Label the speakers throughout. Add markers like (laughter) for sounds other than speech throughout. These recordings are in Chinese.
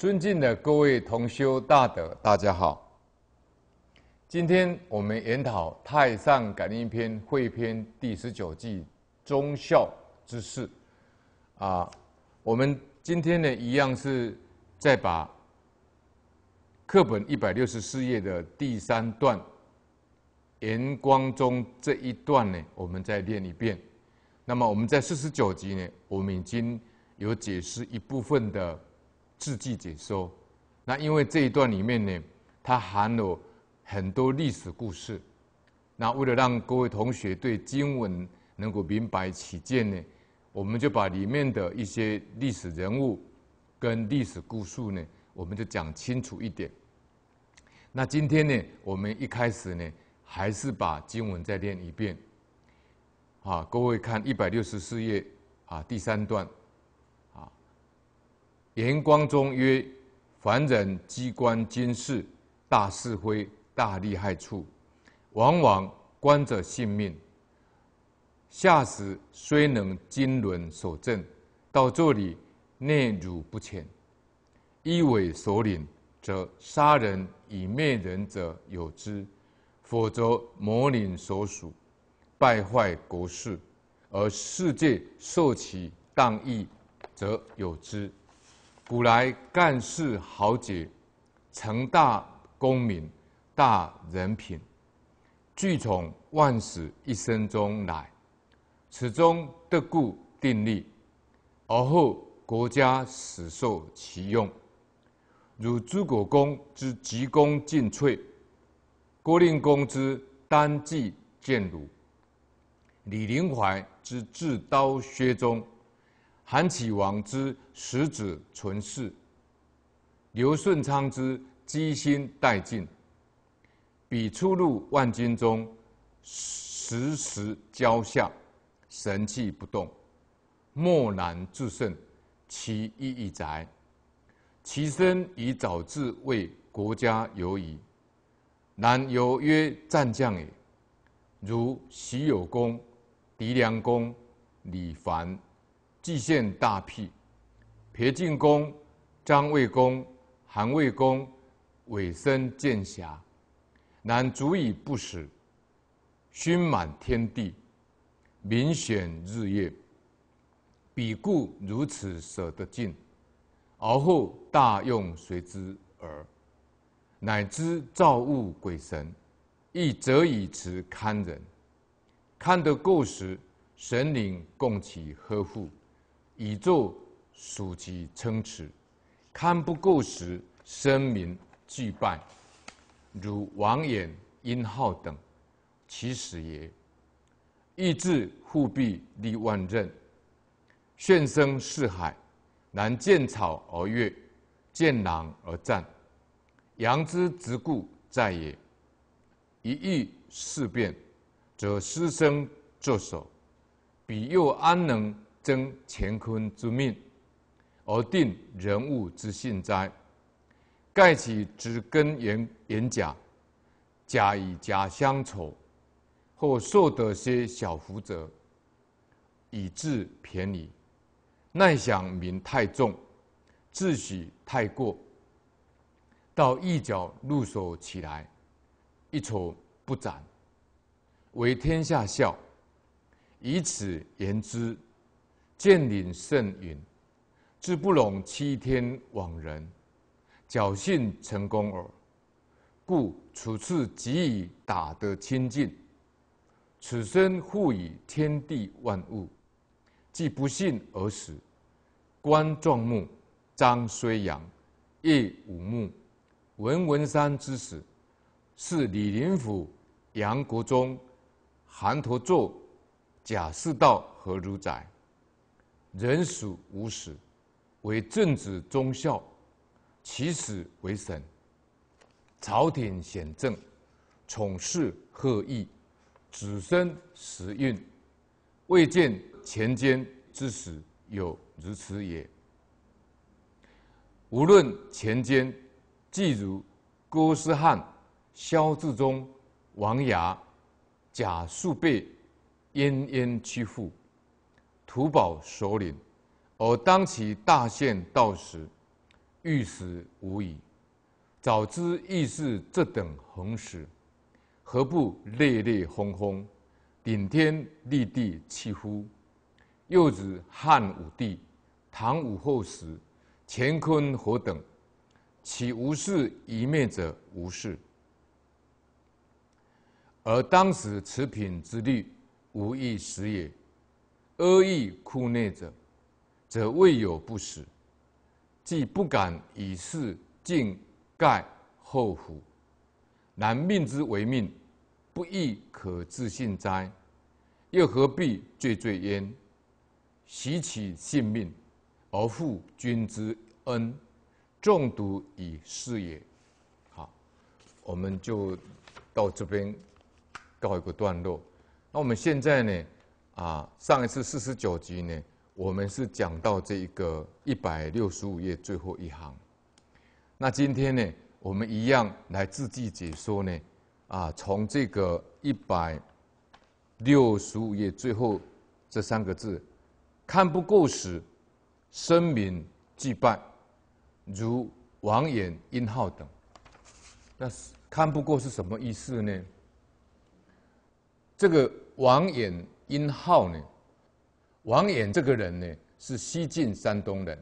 Speaker 1: 尊敬的各位同修大德，大家好。今天我们研讨《太上感应篇》汇篇第十九季忠孝之事。啊，我们今天呢，一样是再把课本一百六十四页的第三段严光中这一段呢，我们再念一遍。那么我们在四十九集呢，我们已经有解释一部分的。字迹解说，那因为这一段里面呢，它含了很多历史故事。那为了让各位同学对经文能够明白起见呢，我们就把里面的一些历史人物跟历史故事呢，我们就讲清楚一点。那今天呢，我们一开始呢，还是把经文再念一遍。啊，各位看一百六十四页啊，第三段。严光中曰：“凡人机关军事，大是非大利害处，往往观者性命。下时虽能经纶所政，到这里内辱不浅。一委首领，则杀人以灭人者有之；否则魔领所属，败坏国事，而世界受其荡益，则有之。”古来干事豪杰，成大功名，大人品，聚从万死一生中来。始终得故定力，而后国家始受其用。如诸葛公之鞠躬尽瘁，郭令公之单骑见鲁，李林怀之至刀削中。韩启王之十指存世，刘顺昌之机心殆尽，彼出入万钧中，时时交下，神气不动，莫然制胜，其意义哉。其身以早至为国家有矣，然犹曰战将也，如徐有功、狄梁公、李凡季羡大辟，裴进公、张卫公、韩卫公、委身剑侠，乃足以不使勋满天地，名显日夜。彼故如此舍得尽，而后大用随之而，乃知造物鬼神亦则以此堪人，看得够时，神灵共其呵护。以宙属其称持，看不够时，生民俱败，如王衍、殷浩等，其始也。意志护庇，立万仞，炫声四海，难见草而跃，见狼而战，羊之直故在也。一遇事变，则失生作首，彼又安能？争乾坤之命，而定人物之性哉？盖其植根言言假，假以假相丑，或受得些小福者，以致便宜，奈想名太重，自诩太过，到一角入手起来，一筹不展，为天下笑。以此言之。剑岭圣云，自不容欺天枉人，侥幸成功耳。故处次即以打得清净，此身护以天地万物，既不幸而死。关壮木、张虽阳、夜五目，文文山之死，是李林甫、杨国忠、韩陀作、贾似道何如哉？人属无始，为正子忠孝，其始为神。朝廷显正，宠事贺意，子孙时运，未见前监之死有如此也。无论前监，即如郭思汉、萧志忠、王牙、贾树备、奄奄屈服。土堡首领，而当其大限到时，欲死无疑。早知亦是这等横时，何不烈烈轰轰，顶天立地，气呼？又指汉武帝、唐武后时，乾坤何等？岂无事一灭者无事？而当时此品之律，无异时也。阿意酷内者，则未有不死；既不敢以事尽盖后乎？然命之为命，不亦可自信哉？又何必罪罪焉，惜其性命，而负君之恩，中毒以事也。好，我们就到这边告一个段落。那我们现在呢？啊，上一次四十九集呢，我们是讲到这一个一百六十五页最后一行。那今天呢，我们一样来字句解说呢。啊，从这个一百六十五页最后这三个字，看不够时，声明祭拜，如王衍、殷浩等。那是看不够是什么意思呢？这个王衍。殷浩呢？王衍这个人呢，是西晋山东人。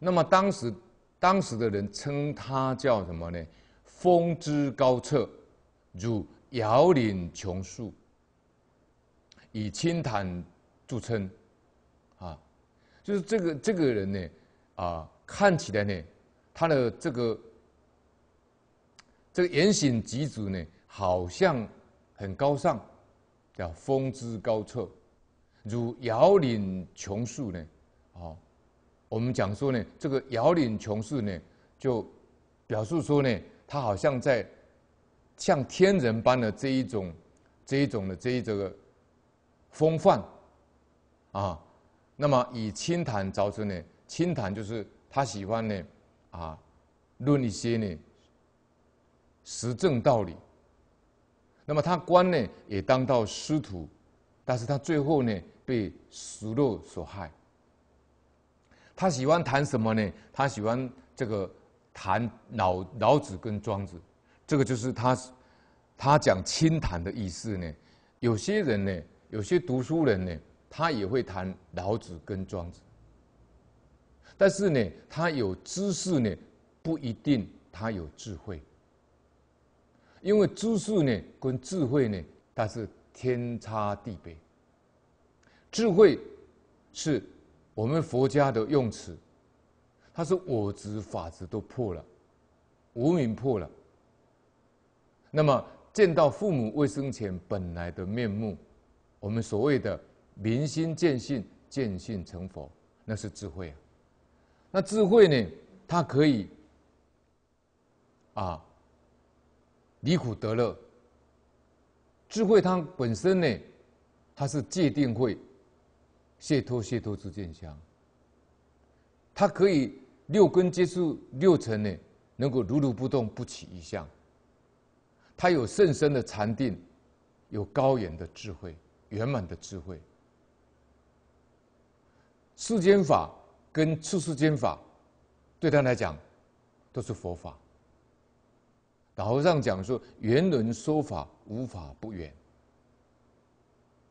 Speaker 1: 那么当时，当时的人称他叫什么呢？风姿高策，如瑶林琼树，以清谈著称。啊，就是这个这个人呢，啊，看起来呢，他的这个这个言行举止呢，好像很高尚。叫风姿高彻，如摇岭琼树呢？啊，我们讲说呢，这个摇岭琼树呢，就表述说呢，他好像在像天人般的这一种，这一种的这一这个风范啊。那么以清谈招生呢？清谈就是他喜欢呢啊，论一些呢实证道理。那么他官呢也当到师徒，但是他最后呢被俗肉所害。他喜欢谈什么呢？他喜欢这个谈老老子跟庄子，这个就是他他讲清谈的意思呢。有些人呢，有些读书人呢，他也会谈老子跟庄子，但是呢，他有知识呢不一定他有智慧。因为知识呢，跟智慧呢，它是天差地别。智慧是我们佛家的用词，它是我执、法执都破了，无名破了。那么见到父母未生前本来的面目，我们所谓的明心见性、见性成佛，那是智慧啊。那智慧呢，它可以啊。离苦得乐，智慧汤本身呢，它是戒定慧，解脱解脱之见相。它可以六根接触六尘呢，能够如如不动，不起一相。他有甚深的禅定，有高远的智慧，圆满的智慧。世间法跟出世间法，对他来讲都是佛法。老和尚讲说：“圆轮说法，无法不远。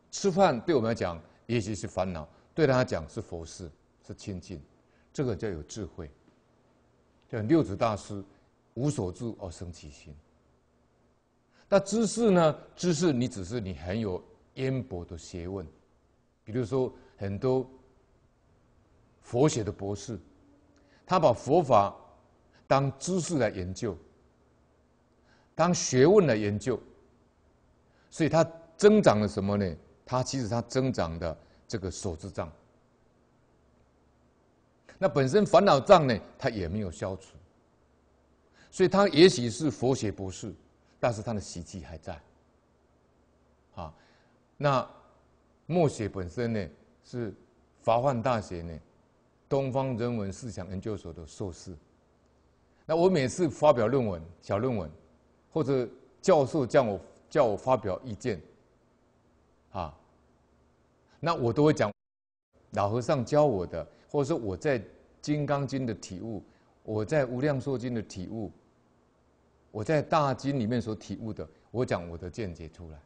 Speaker 1: 吃饭对我们来讲，也许是烦恼；对他讲是佛事，是清净。这个叫有智慧。叫六祖大师，无所住而生其心。那知识呢？知识你只是你很有渊博的学问，比如说很多佛学的博士，他把佛法当知识来研究。”当学问的研究，所以它增长了什么呢？它其实它增长的这个所知障。那本身烦恼障呢，它也没有消除，所以它也许是佛学博士，但是它的习气还在。啊，那墨学本身呢是法汉大学呢东方人文思想研究所的硕士。那我每次发表论文，小论文。或者教授叫我叫我发表意见，啊，那我都会讲老和尚教我的，或者说我在《金刚经》的体悟，我在《无量寿经》的体悟，我在大经里面所体悟的，我讲我的见解出来。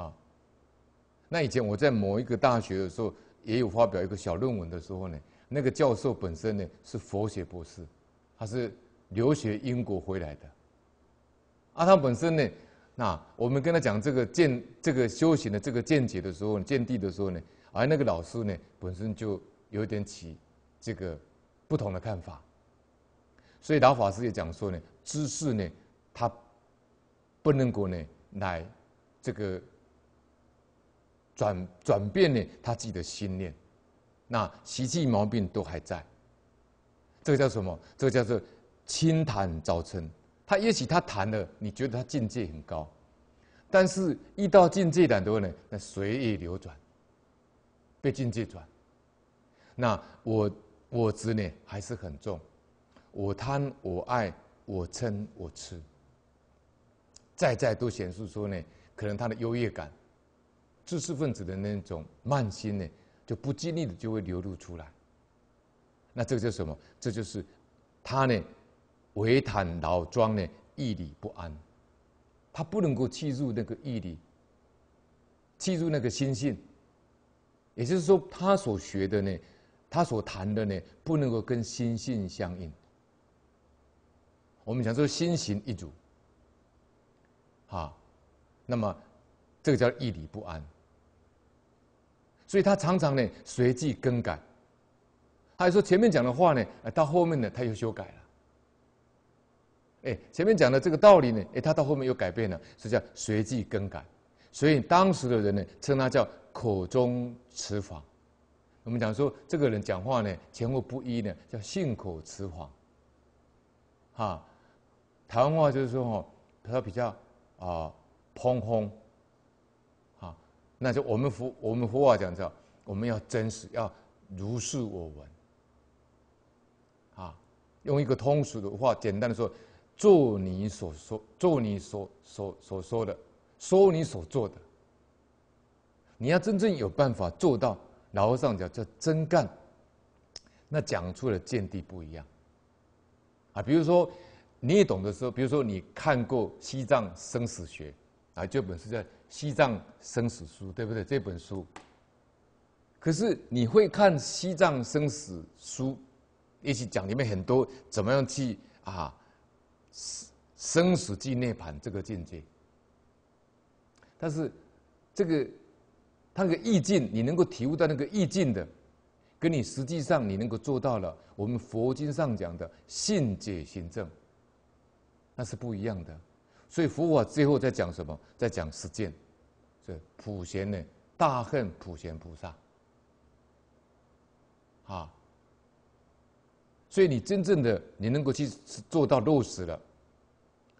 Speaker 1: 啊，那以前我在某一个大学的时候，也有发表一个小论文的时候呢。那个教授本身呢是佛学博士，他是。留学英国回来的，阿汤本身呢，那我们跟他讲这个见这个修行的这个见解的时候，见地的时候呢，而那个老师呢，本身就有点起这个不同的看法，所以老法师也讲说呢，知识呢，他不能够呢来这个转转变呢他自己的心念，那习气毛病都还在，这个叫什么？这个叫做。轻谈早撑，他也许他谈了，你觉得他境界很高，但是一到境界感的时呢，那随意流转，被境界转。那我我执呢还是很重，我贪我爱我嗔我痴，在在都显示说呢，可能他的优越感，知识分子的那种慢心呢，就不尽力的就会流露出来。那这个叫什么？这就是他呢。回坦老庄呢，义理不安，他不能够记住那个义理，记住那个心性，也就是说，他所学的呢，他所谈的呢，不能够跟心性相应。我们讲说心行一组，啊，那么这个叫义理不安，所以他常常呢随即更改，还有说前面讲的话呢，到后面呢他又修改了。哎，前面讲的这个道理呢，哎，他到后面又改变了，是叫随即更改。所以当时的人呢，称他叫口中雌谎。我们讲说，这个人讲话呢前后不一呢，叫信口雌黄。哈，台湾话就是说哦，他比较啊蓬轰。啊，那就我们胡我们胡话讲叫我们要真实，要如是我闻。啊，用一个通俗的话简单的说。做你所说，做你所所所说的，说你所做的，你要真正有办法做到。老和尚讲叫真干，那讲出了见地不一样。啊，比如说，你也懂的时候，比如说你看过《西藏生死学》，啊，这本书叫《西藏生死书》，对不对？这本书，可是你会看《西藏生死书》，一起讲里面很多怎么样去啊？生生死记涅盘这个境界，但是这个那个意境，你能够体悟到那个意境的，跟你实际上你能够做到了，我们佛经上讲的信解行证，那是不一样的。所以佛法最后在讲什么？在讲实践。这普贤呢，大恨普贤菩萨，啊。所以你真正的你能够去做到落实了，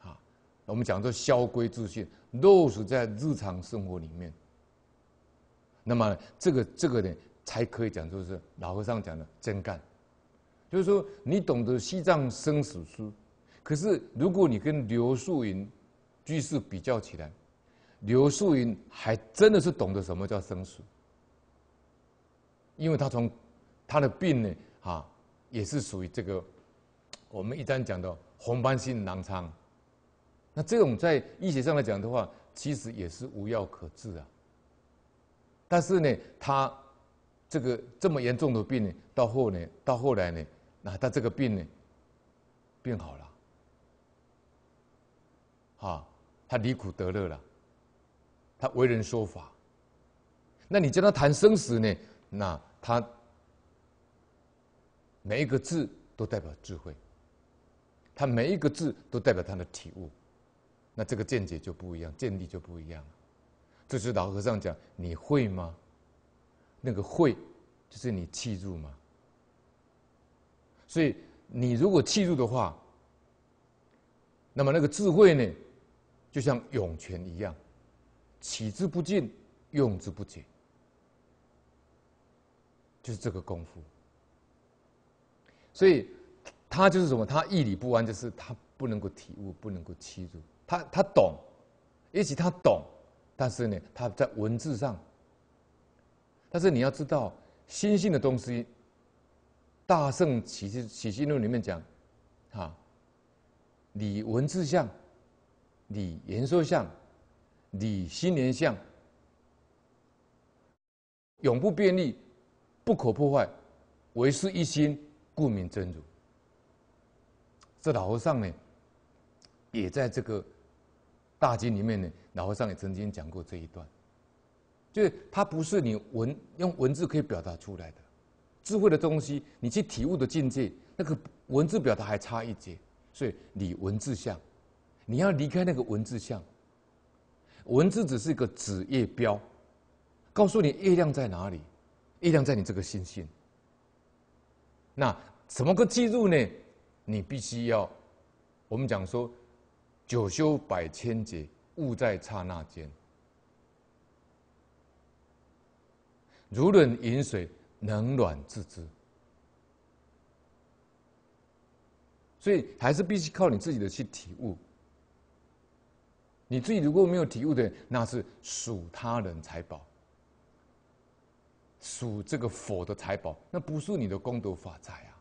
Speaker 1: 啊，我们讲做“消规自训”，落实在日常生活里面。那么这个这个呢，才可以讲就是老和尚讲的“真干”，就是说你懂得西藏生死书。可是如果你跟刘素云居士比较起来，刘素云还真的是懂得什么叫生死，因为他从他的病呢，啊。也是属于这个，(tsk) 我们一般讲的红斑性狼疮。那这种在医学上来讲的话，其实也是无药可治啊。但是呢，他这个这么严重的病呢，到后呢，到后来呢，那他这个病呢，变好了。啊，他离苦得乐了，他为人说法。那你叫他谈生死呢？那他。每一个字都代表智慧，他每一个字都代表他的体悟，那这个见解就不一样，见地就不一样了。这是老和尚讲，你会吗？那个会就是你气住吗？所以你如果气住的话，那么那个智慧呢，就像涌泉一样，取之不尽，用之不竭，就是这个功夫。所以，他就是什么？他义理不完，就是他不能够体悟，不能够欺辱。他他懂，也许他懂，但是呢，他在文字上。但是你要知道，心性的东西，《大圣起心起心论》里面讲，啊，理文字相，理言说相，理心念相，永不变易，不可破坏，唯是一心。故名真如。这老和尚呢，也在这个大经里面呢，老和尚也曾经讲过这一段，就是它不是你文用文字可以表达出来的，智慧的东西，你去体悟的境界，那个文字表达还差一截。所以你文字相，你要离开那个文字相，文字只是一个指夜标，告诉你月亮在哪里，月亮在你这个心性。那什么个记录呢？你必须要，我们讲说，九修百千劫，悟在刹那间。如论饮水，冷暖自知。所以还是必须靠你自己的去体悟。你自己如果没有体悟的，那是属他人财宝。属这个佛的财宝，那不是你的功德发财啊！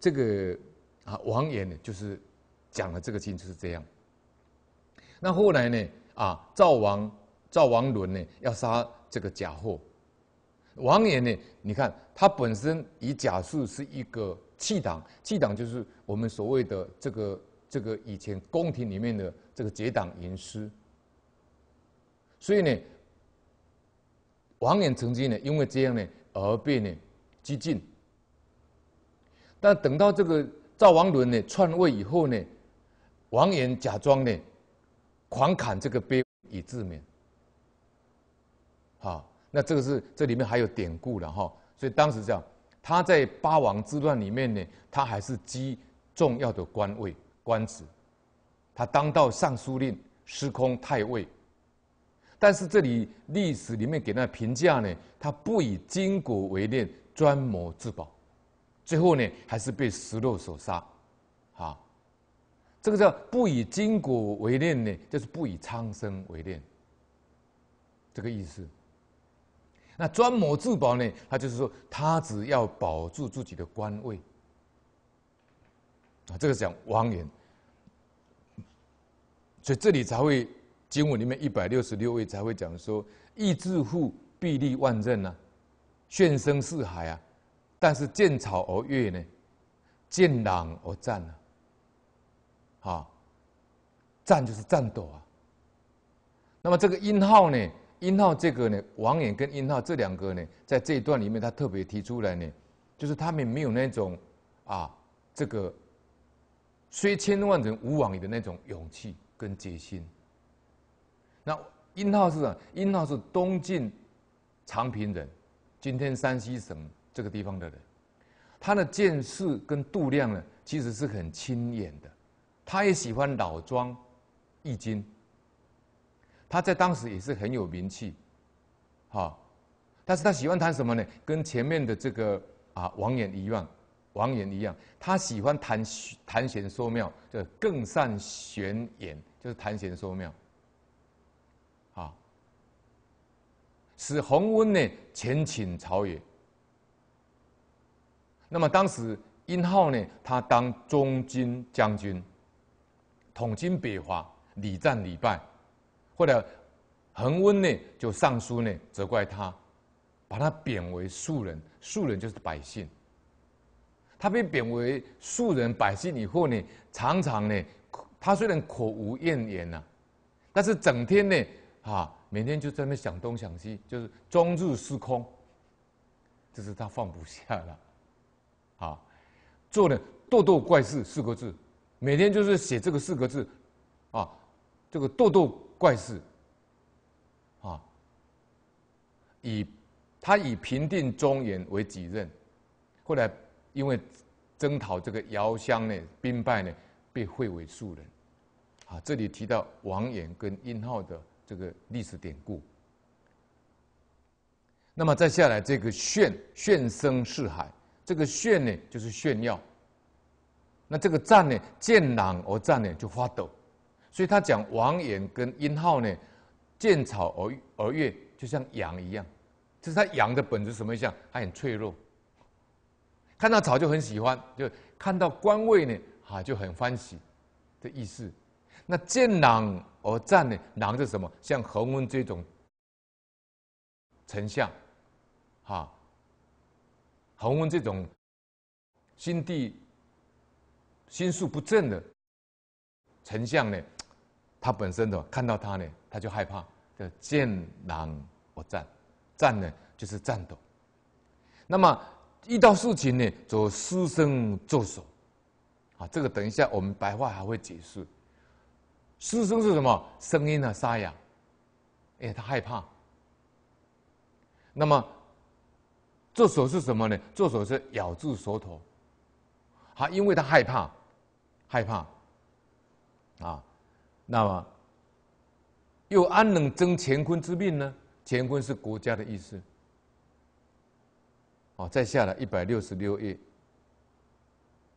Speaker 1: 这个啊，王衍呢，就是讲了这个经就是这样。那后来呢，啊，赵王赵王伦呢要杀这个假货，王衍呢，你看他本身以贾氏是一个弃党，弃党就是我们所谓的这个这个以前宫廷里面的这个结党营私，所以呢。王衍曾经呢，因为这样呢而被呢激进，但等到这个赵王伦呢篡位以后呢，王衍假装呢狂砍这个碑以自勉。好，那这个是这里面还有典故了哈。所以当时这样，他在八王之乱里面呢，他还是积重要的官位官职，他当到尚书令、司空太尉。但是这里历史里面给那评价呢，他不以筋骨为念，专谋自保，最后呢还是被石肉所杀，啊，这个叫不以筋骨为念呢，就是不以苍生为念，这个意思。那专谋自保呢，他就是说他只要保住自己的官位，啊，这个讲王言，所以这里才会。经文里面一百六十六位才会讲说，义自富，臂力万仞啊，炫声四海啊，但是见草而跃呢，见狼而战呐。啊，战就是战斗啊。那么这个殷浩呢，殷浩这个呢，王衍跟殷浩这两个呢，在这一段里面他特别提出来呢，就是他们没有那种啊，这个虽千万人无往矣的那种勇气跟决心。那殷浩是啥？殷浩是东晋长平人，今天山西省这个地方的人。他的见识跟度量呢，其实是很清眼的。他也喜欢老庄、易经。他在当时也是很有名气，哈。但是他喜欢谈什么呢？跟前面的这个啊王衍一样，王衍一样，他喜欢谈谈玄说妙，就更善玄言，就是谈玄说妙。使桓温呢前请朝野。那么当时殷浩呢，他当中军将军，统军北伐，屡战屡败，后来桓温呢就上书呢责怪他，把他贬为庶人，庶人就是百姓。他被贬为庶人百姓以后呢，常常呢，他虽然口无怨言呐，但是整天呢，哈。每天就在那想东想西，就是终日思空，这是他放不下了。啊，做了豆豆怪事四个字，每天就是写这个四个字，啊，这个豆豆怪事，啊，以他以平定中原为己任，后来因为征讨这个姚襄呢兵败呢，被废为庶人。啊，这里提到王衍跟殷浩的。这个历史典故。那么再下来，这个炫炫声四海，这个炫呢就是炫耀。那这个战呢，见狼而战呢就发抖。所以他讲王衍跟殷浩呢，见草而而跃，就像羊一样。这是他羊的本质什么像？他很脆弱，看到草就很喜欢，就看到官位呢，啊就很欢喜的意思。那见狼而战呢？狼是什么？像恒温这种丞相，哈，恒温这种心地心术不正的丞相呢，他本身的看到他呢，他就害怕，叫见狼而战。战呢就是战斗。那么遇到事情呢，就书生助手。啊，这个等一下我们白话还会解释。失声是什么？声音呢沙哑，哎，他害怕。那么，做手是什么呢？做手是咬住舌头，他因为他害怕，害怕，啊，那么又安能争乾坤之命呢？乾坤是国家的意思。哦，再下了一百六十六页，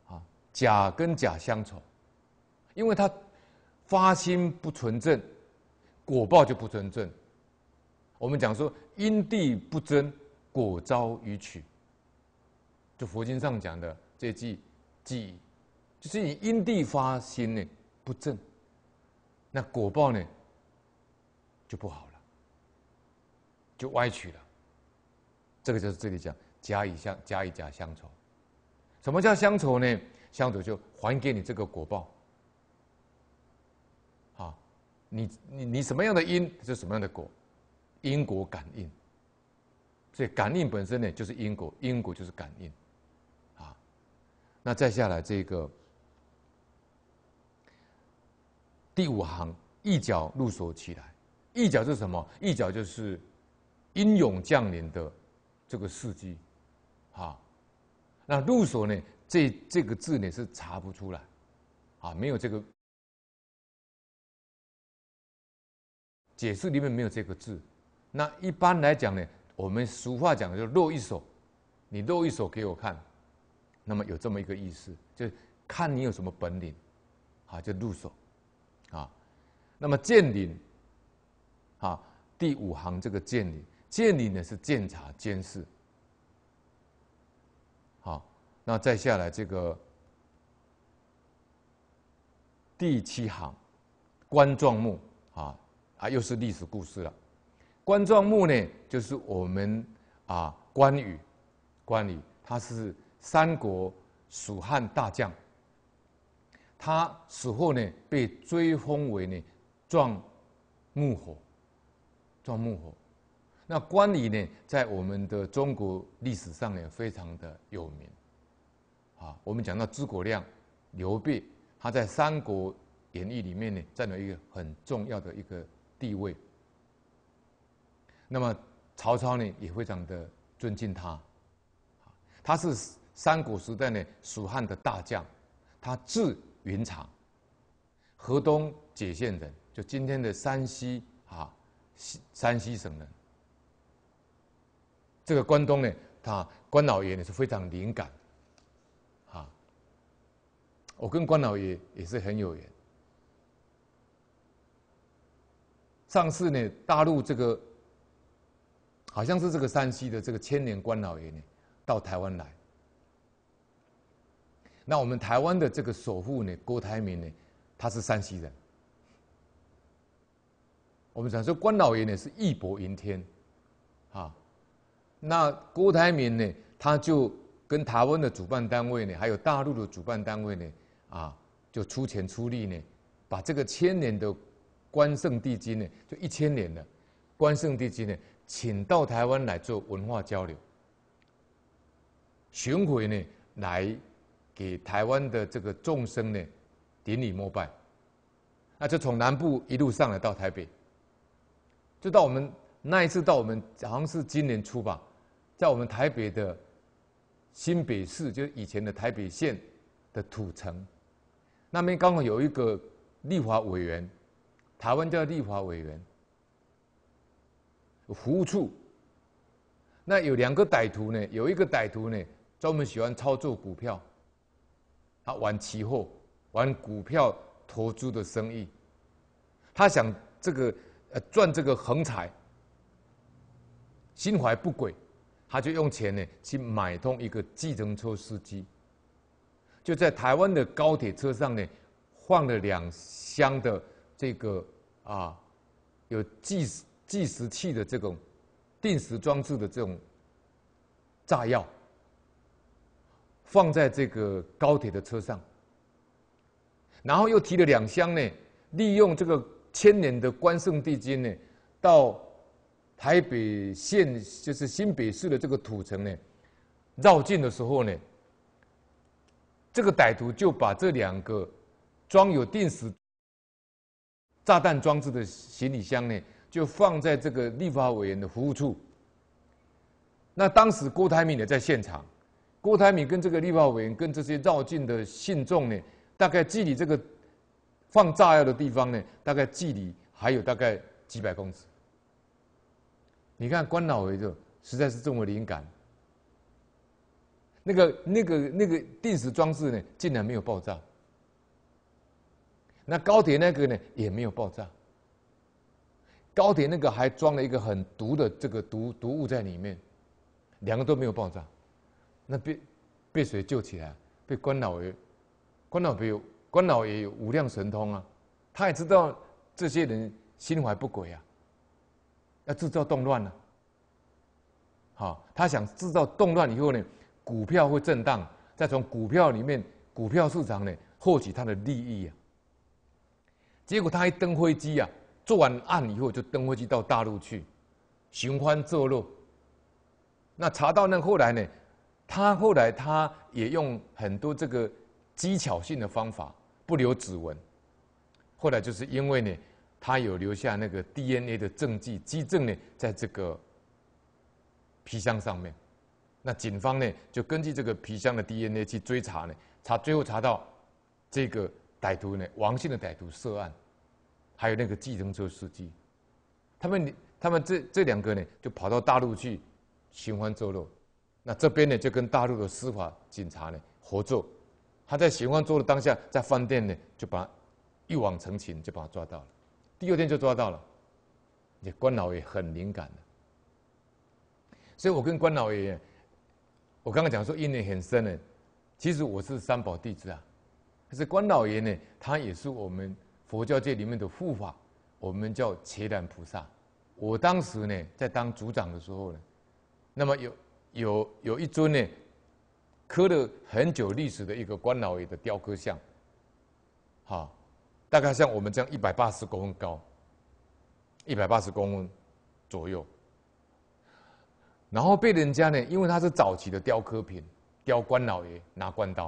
Speaker 1: 啊，甲跟甲相丑，因为他。发心不纯正，果报就不纯正。我们讲说因地不争，果遭迂曲。就佛经上讲的这句“忆，就是你因地发心呢不正，那果报呢就不好了，就歪曲了。这个就是这里讲“假以相，假以假相酬”。什么叫相酬呢？相酬就还给你这个果报。你你你什么样的因就什么样的果，因果感应，所以感应本身呢就是因果，因果就是感应，啊，那再下来这个第五行一脚入锁起来，一脚是什么？一脚就是英勇降临的这个事迹，啊，那入锁呢？这这个字呢是查不出来，啊，没有这个。解释里面没有这个字，那一般来讲呢，我们俗话讲就露一手，你露一手给我看，那么有这么一个意思，就看你有什么本领，啊，就入手，啊，那么鉴领，啊，第五行这个鉴领，鉴领呢是监察监视，好，那再下来这个第七行，冠状目，啊。啊，又是历史故事了。关壮墓呢，就是我们啊关羽，关羽他是三国蜀汉大将，他死后呢被追封为呢壮木侯，壮木侯。那关羽呢，在我们的中国历史上呢非常的有名。啊，我们讲到诸葛亮、刘备，他在《三国演义》里面呢占了一个很重要的一个。地位，那么曹操呢也非常的尊敬他，他是三国时代呢蜀汉的大将，他字云长，河东解县人，就今天的山西啊西山西省人。这个关东呢，他关老爷呢是非常敏感，啊，我跟关老爷也是很有缘。上次呢，大陆这个好像是这个山西的这个千年关老爷呢，到台湾来。那我们台湾的这个首富呢，郭台铭呢，他是山西人。我们讲说关老爷呢是义薄云天，啊，那郭台铭呢，他就跟台湾的主办单位呢，还有大陆的主办单位呢，啊，就出钱出力呢，把这个千年的。关圣帝君呢，就一千年了。关圣帝君呢，请到台湾来做文化交流，巡回呢来给台湾的这个众生呢顶礼膜拜。那就从南部一路上来到台北，就到我们那一次到我们好像是今年初吧，在我们台北的新北市，就是以前的台北县的土城那边，刚好有一个立法委员。台湾叫立法委员服务处，那有两个歹徒呢，有一个歹徒呢，专门喜欢操作股票，他玩期货、玩股票、投注的生意，他想这个呃赚这个横财，心怀不轨，他就用钱呢去买通一个计程车司机，就在台湾的高铁车上呢，放了两箱的。这个啊，有计计时器的这种定时装置的这种炸药，放在这个高铁的车上，然后又提了两箱呢。利用这个千年的关圣帝君呢，到台北县就是新北市的这个土城呢，绕境的时候呢，这个歹徒就把这两个装有定时。炸弹装置的行李箱呢，就放在这个立法委员的服务处。那当时郭台铭也在现场，郭台铭跟这个立法委员跟这些绕境的信众呢，大概距离这个放炸药的地方呢，大概距离还有大概几百公尺。你看关老爷的实在是这么灵感，那个那个那个定时装置呢，竟然没有爆炸。那高铁那个呢也没有爆炸，高铁那个还装了一个很毒的这个毒毒物在里面，两个都没有爆炸，那被被谁救起来？被关老爷，关老爷有关老爷有无量神通啊，他也知道这些人心怀不轨啊，要制造动乱呢，好，他想制造动乱以后呢，股票会震荡，再从股票里面股票市场呢获取他的利益啊。结果他一登飞机啊，做完案以后就登飞机到大陆去，寻欢作乐。那查到那后来呢，他后来他也用很多这个技巧性的方法不留指纹。后来就是因为呢，他有留下那个 DNA 的证据基证呢，在这个皮箱上面。那警方呢就根据这个皮箱的 DNA 去追查呢，查最后查到这个歹徒呢，王姓的歹徒涉案。还有那个计程车司机，他们他们这这两个呢，就跑到大陆去寻欢作乐。那这边呢，就跟大陆的司法警察呢合作。他在寻欢作乐当下，在饭店呢就把一网成擒，就把他抓到了。第二天就抓到了。也关老爷很敏感的，所以我跟关老爷，我刚刚讲说印力很深呢，其实我是三宝弟子啊，可是关老爷呢，他也是我们。佛教界里面的护法，我们叫伽兰菩萨。我当时呢，在当组长的时候呢，那么有有有一尊呢，刻了很久历史的一个关老爷的雕刻像，哈，大概像我们这样一百八十公分高，一百八十公分左右，然后被人家呢，因为它是早期的雕刻品，雕关老爷拿关刀，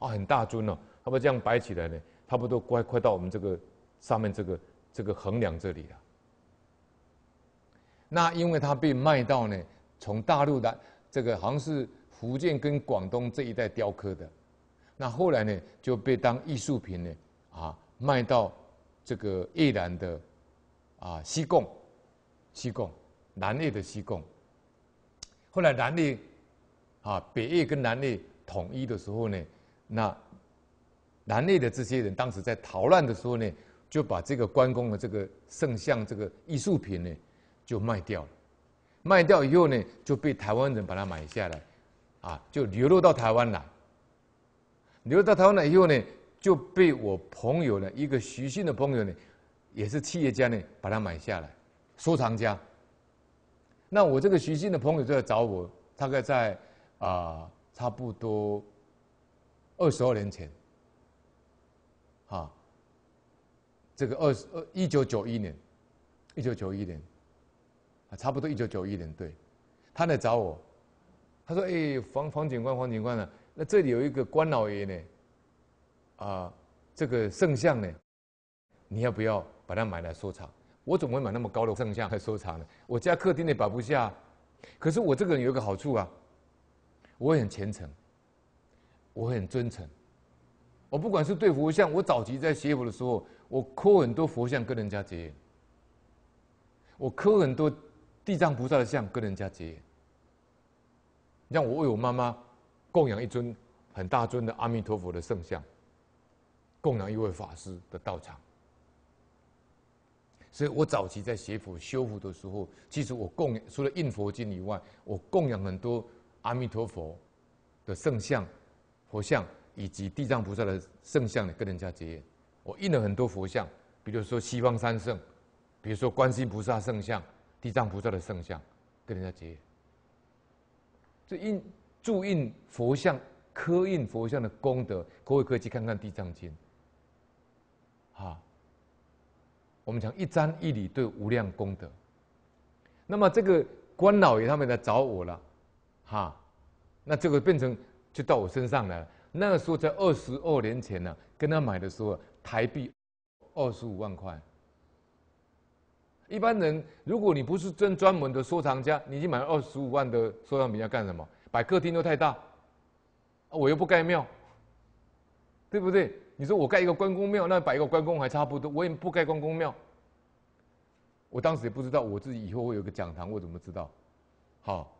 Speaker 1: 啊，很大尊哦，他们这样摆起来呢。差不多快快到我们这个上面这个这个横梁这里了。那因为它被卖到呢，从大陆的这个好像是福建跟广东这一带雕刻的，那后来呢就被当艺术品呢啊卖到这个越南的啊西贡，西贡南越的西贡，后来南越啊北越跟南越统一的时候呢，那。南内的这些人当时在逃难的时候呢，就把这个关公的这个圣像、这个艺术品呢，就卖掉了。卖掉以后呢，就被台湾人把它买下来，啊，就流落到台湾了。流落到台湾了以后呢，就被我朋友呢，一个徐姓的朋友呢，也是企业家呢，把它买下来，收藏家。那我这个徐姓的朋友就来找我，大概在啊，差不多二十二年前。啊，这个二十二一九九一年，一九九一年，啊，差不多一九九一年。对，他来找我，他说：“哎，黄黄警官，黄警官呢？那这里有一个关老爷呢，啊，这个圣像呢，你要不要把它买来收藏？我怎么会买那么高的圣像来收藏呢？我家客厅里摆不下。可是我这个人有一个好处啊，我很虔诚，我很尊诚。”我不管是对佛像，我早期在学佛的时候，我磕很多佛像跟人家结；我磕很多地藏菩萨的像跟人家结，让我为我妈妈供养一尊很大尊的阿弥陀佛的圣像，供养一位法师的道场。所以，我早期在学佛、修复的时候，其实我供养除了印佛经以外，我供养很多阿弥陀佛的圣像、佛像。以及地藏菩萨的圣像，呢，跟人家结缘，我印了很多佛像，比如说西方三圣，比如说观音菩萨圣像、地藏菩萨的圣像，跟人家结缘。这印铸印佛像、刻印佛像的功德，各位可以去看看《地藏经》。哈，我们讲一沾一礼，对无量功德。那么这个关老爷他们来找我了，哈，那这个变成就到我身上来了。那个时候在二十二年前呢，跟他买的时候，台币二十五万块。一般人如果你不是真专门的收藏家，你去买二十五万的收藏品要干什么？摆客厅又太大，我又不盖庙，对不对？你说我盖一个关公庙，那摆一个关公还差不多，我也不盖关公庙。我当时也不知道我自己以后会有个讲堂，我怎么知道？好。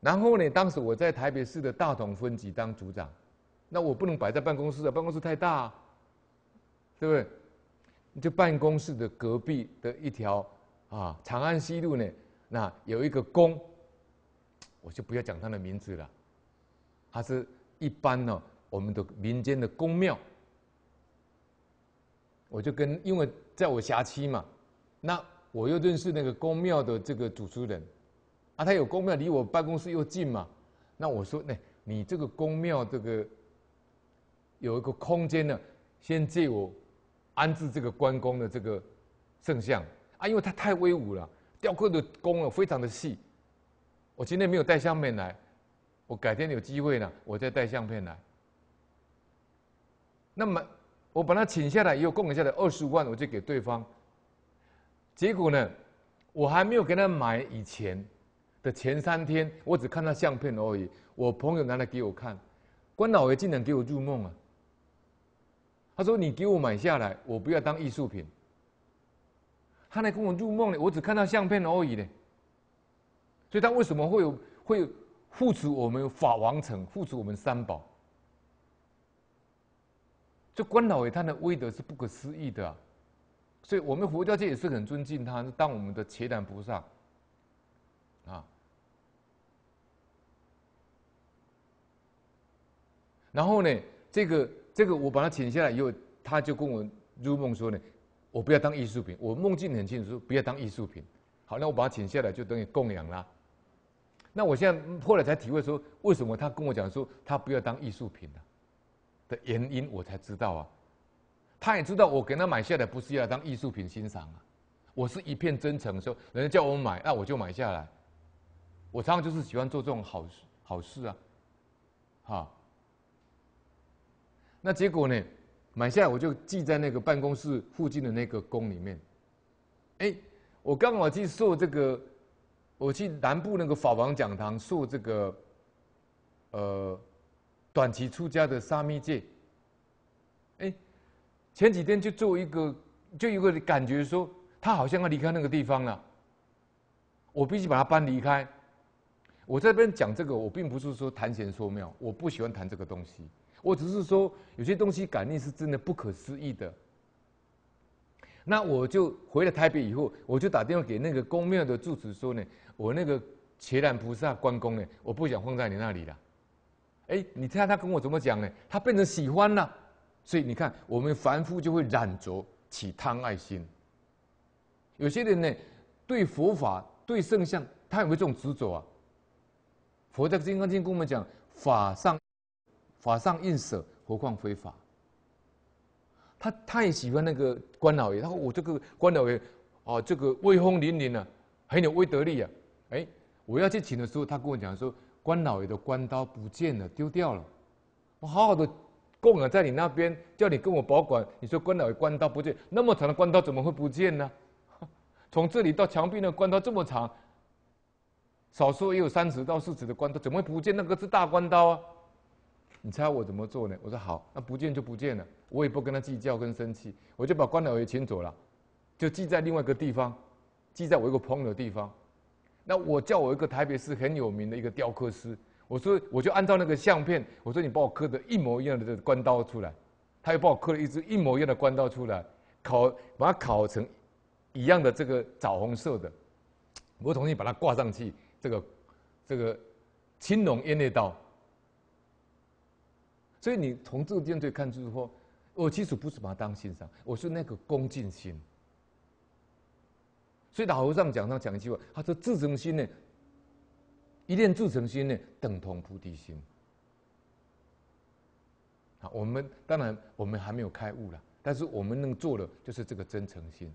Speaker 1: 然后呢，当时我在台北市的大同分局当组长，那我不能摆在办公室啊，办公室太大，啊，对不对？就办公室的隔壁的一条啊，长安西路呢，那有一个宫，我就不要讲他的名字了，他是一般呢，我们的民间的宫庙，我就跟因为在我辖区嘛，那我又认识那个宫庙的这个主持人。啊，他有公庙，离我办公室又近嘛？那我说，那你这个公庙这个有一个空间呢，先借我安置这个关公的这个圣像啊，因为他太威武了，雕刻的功啊非常的细。我今天没有带相片来，我改天有机会呢，我再带相片来。那么我把他请下来，又有供下来二十万，我就给对方。结果呢，我还没有给他买以前。的前三天，我只看到相片而已。我朋友拿来给我看，关老爷竟然给我入梦啊！他说：“你给我买下来，我不要当艺术品。”他来跟我入梦呢，我只看到相片而已呢。所以，他为什么会有会护持我们法王城，护持我们三宝？这关老爷他的威德是不可思议的，所以我们佛教界也是很尊敬他，当我们的伽蓝菩萨。啊，然后呢，这个这个我把它请下来以后，他就跟我入梦说呢，我不要当艺术品，我梦境很清楚，不要当艺术品。好，那我把它请下来就等于供养啦。那我现在后来才体会说，为什么他跟我讲说他不要当艺术品呢？的原因我才知道啊。他也知道我给他买下来不是要当艺术品欣赏啊，我是一片真诚说，人家叫我买，那我就买下来。我常常就是喜欢做这种好事，好事啊，哈。那结果呢？买下来我就寄在那个办公室附近的那个宫里面。哎，我刚好去受这个，我去南部那个法王讲堂受这个，呃，短期出家的沙弥戒。哎，前几天就做一个，就有个感觉说，他好像要离开那个地方了，我必须把他搬离开。我这边讲这个，我并不是说谈玄说妙，我不喜欢谈这个东西。我只是说，有些东西感应是真的不可思议的。那我就回了台北以后，我就打电话给那个公庙的住持说呢，我那个伽蓝菩萨关公呢，我不想放在你那里了。哎，你看他跟我怎么讲呢？他变成喜欢了，所以你看，我们凡夫就会染着起贪爱心。有些人呢，对佛法、对圣像，他有没有这种执着啊？我在《金刚经》跟我们讲，法上法上应舍，何况非法。他他也喜欢那个关老爷，他说：“我这个关老爷，哦，这个威风凛凛啊，很有威德力啊。”哎，我要去请的时候，他跟我讲说：“关老爷的关刀不见了，丢掉了。我好好的供了在你那边，叫你跟我保管。你说关老爷关刀不见，那么长的关刀怎么会不见呢？从这里到墙壁的关刀这么长。”少说也有三尺到四尺的官刀，怎么不见那个是大官刀啊？你猜我怎么做呢？我说好，那不见就不见了，我也不跟他计较，跟生气，我就把官老爷请走了，就寄在另外一个地方，寄在我一个朋友的地方。那我叫我一个台北市很有名的一个雕刻师，我说我就按照那个相片，我说你帮我刻的一模一样的这官刀出来，他又帮我刻了一只一模一样的官刀出来，烤把它烤成一样的这个枣红色的，我重新把它挂上去。这个，这个青龙偃月道，所以你从这个境界看出后，我其实不是把它当欣赏，我是那个恭敬心。所以老和尚讲上讲一句话，他说：自诚心呢，一念自诚心呢，等同菩提心。啊，我们当然我们还没有开悟了，但是我们能做的就是这个真诚心。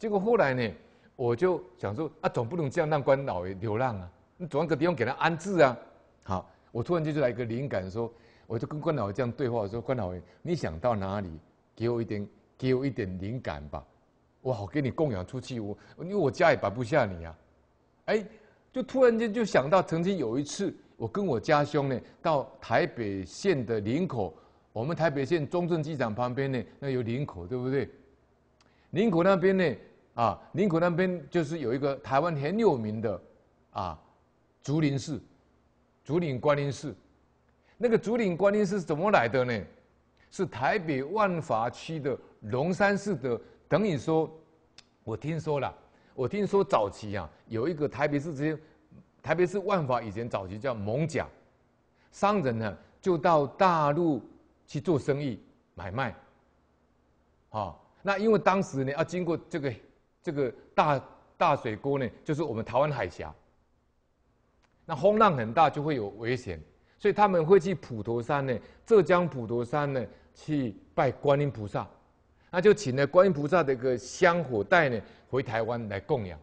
Speaker 1: 结果后来呢？我就想说，啊，总不能这样让关老爷流浪啊！你总要个地方给他安置啊！好，我突然间就来一个灵感，说，我就跟关老爷这样对话，说，关老爷，你想到哪里？给我一点，给我一点灵感吧！我好给你供养出去。我因为我家也摆不下你啊。哎，就突然间就想到，曾经有一次，我跟我家兄呢，到台北县的林口，我们台北县中正机场旁边呢，那有林口，对不对？林口那边呢？啊，林口那边就是有一个台湾很有名的啊，竹林寺，竹林观音寺，那个竹林观音寺是怎么来的呢？是台北万华区的龙山寺的。等于说，我听说了，我听说早期啊，有一个台北市这些，台北市万华以前早期叫蒙甲，商人呢就到大陆去做生意买卖，啊，那因为当时呢要经过这个。这个大大水沟呢，就是我们台湾海峡。那风浪很大，就会有危险，所以他们会去普陀山呢，浙江普陀山呢，去拜观音菩萨，那就请了观音菩萨的一个香火带呢，回台湾来供养。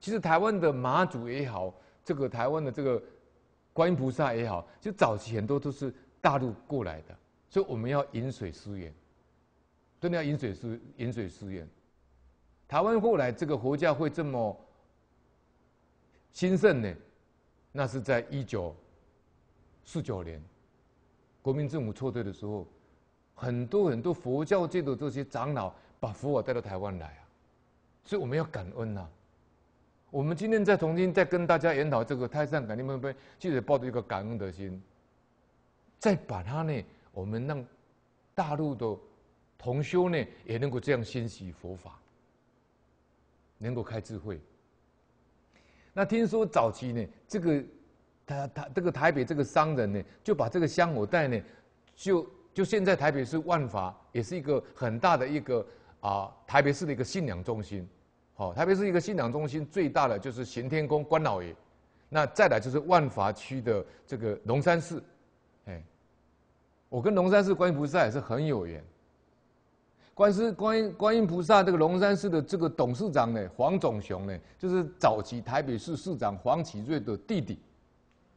Speaker 1: 其实台湾的妈祖也好，这个台湾的这个观音菩萨也好，就早期很多都是大陆过来的，所以我们要饮水思源，真的要饮水思饮水思源。台湾后来这个佛教会这么兴盛呢？那是在一九四九年，国民政府撤退的时候，很多很多佛教界的这些长老把佛法带到台湾来啊，所以我们要感恩呐。我们今天在重新再跟大家研讨这个太上感应碑，记得抱着一个感恩的心，再把它呢，我们让大陆的同修呢也能够这样欣习佛法。能够开智慧。那听说早期呢，这个他他这个台北这个商人呢，就把这个香火带呢，就就现在台北市万华也是一个很大的一个啊台北市的一个信仰中心，好，台北市一个信仰中心最大的就是玄天公关老爷，那再来就是万华区的这个龙山寺，哎，我跟龙山寺音菩萨也是很有缘。观世观音观音菩萨，这个龙山寺的这个董事长呢，黄总雄呢，就是早期台北市市长黄启瑞的弟弟。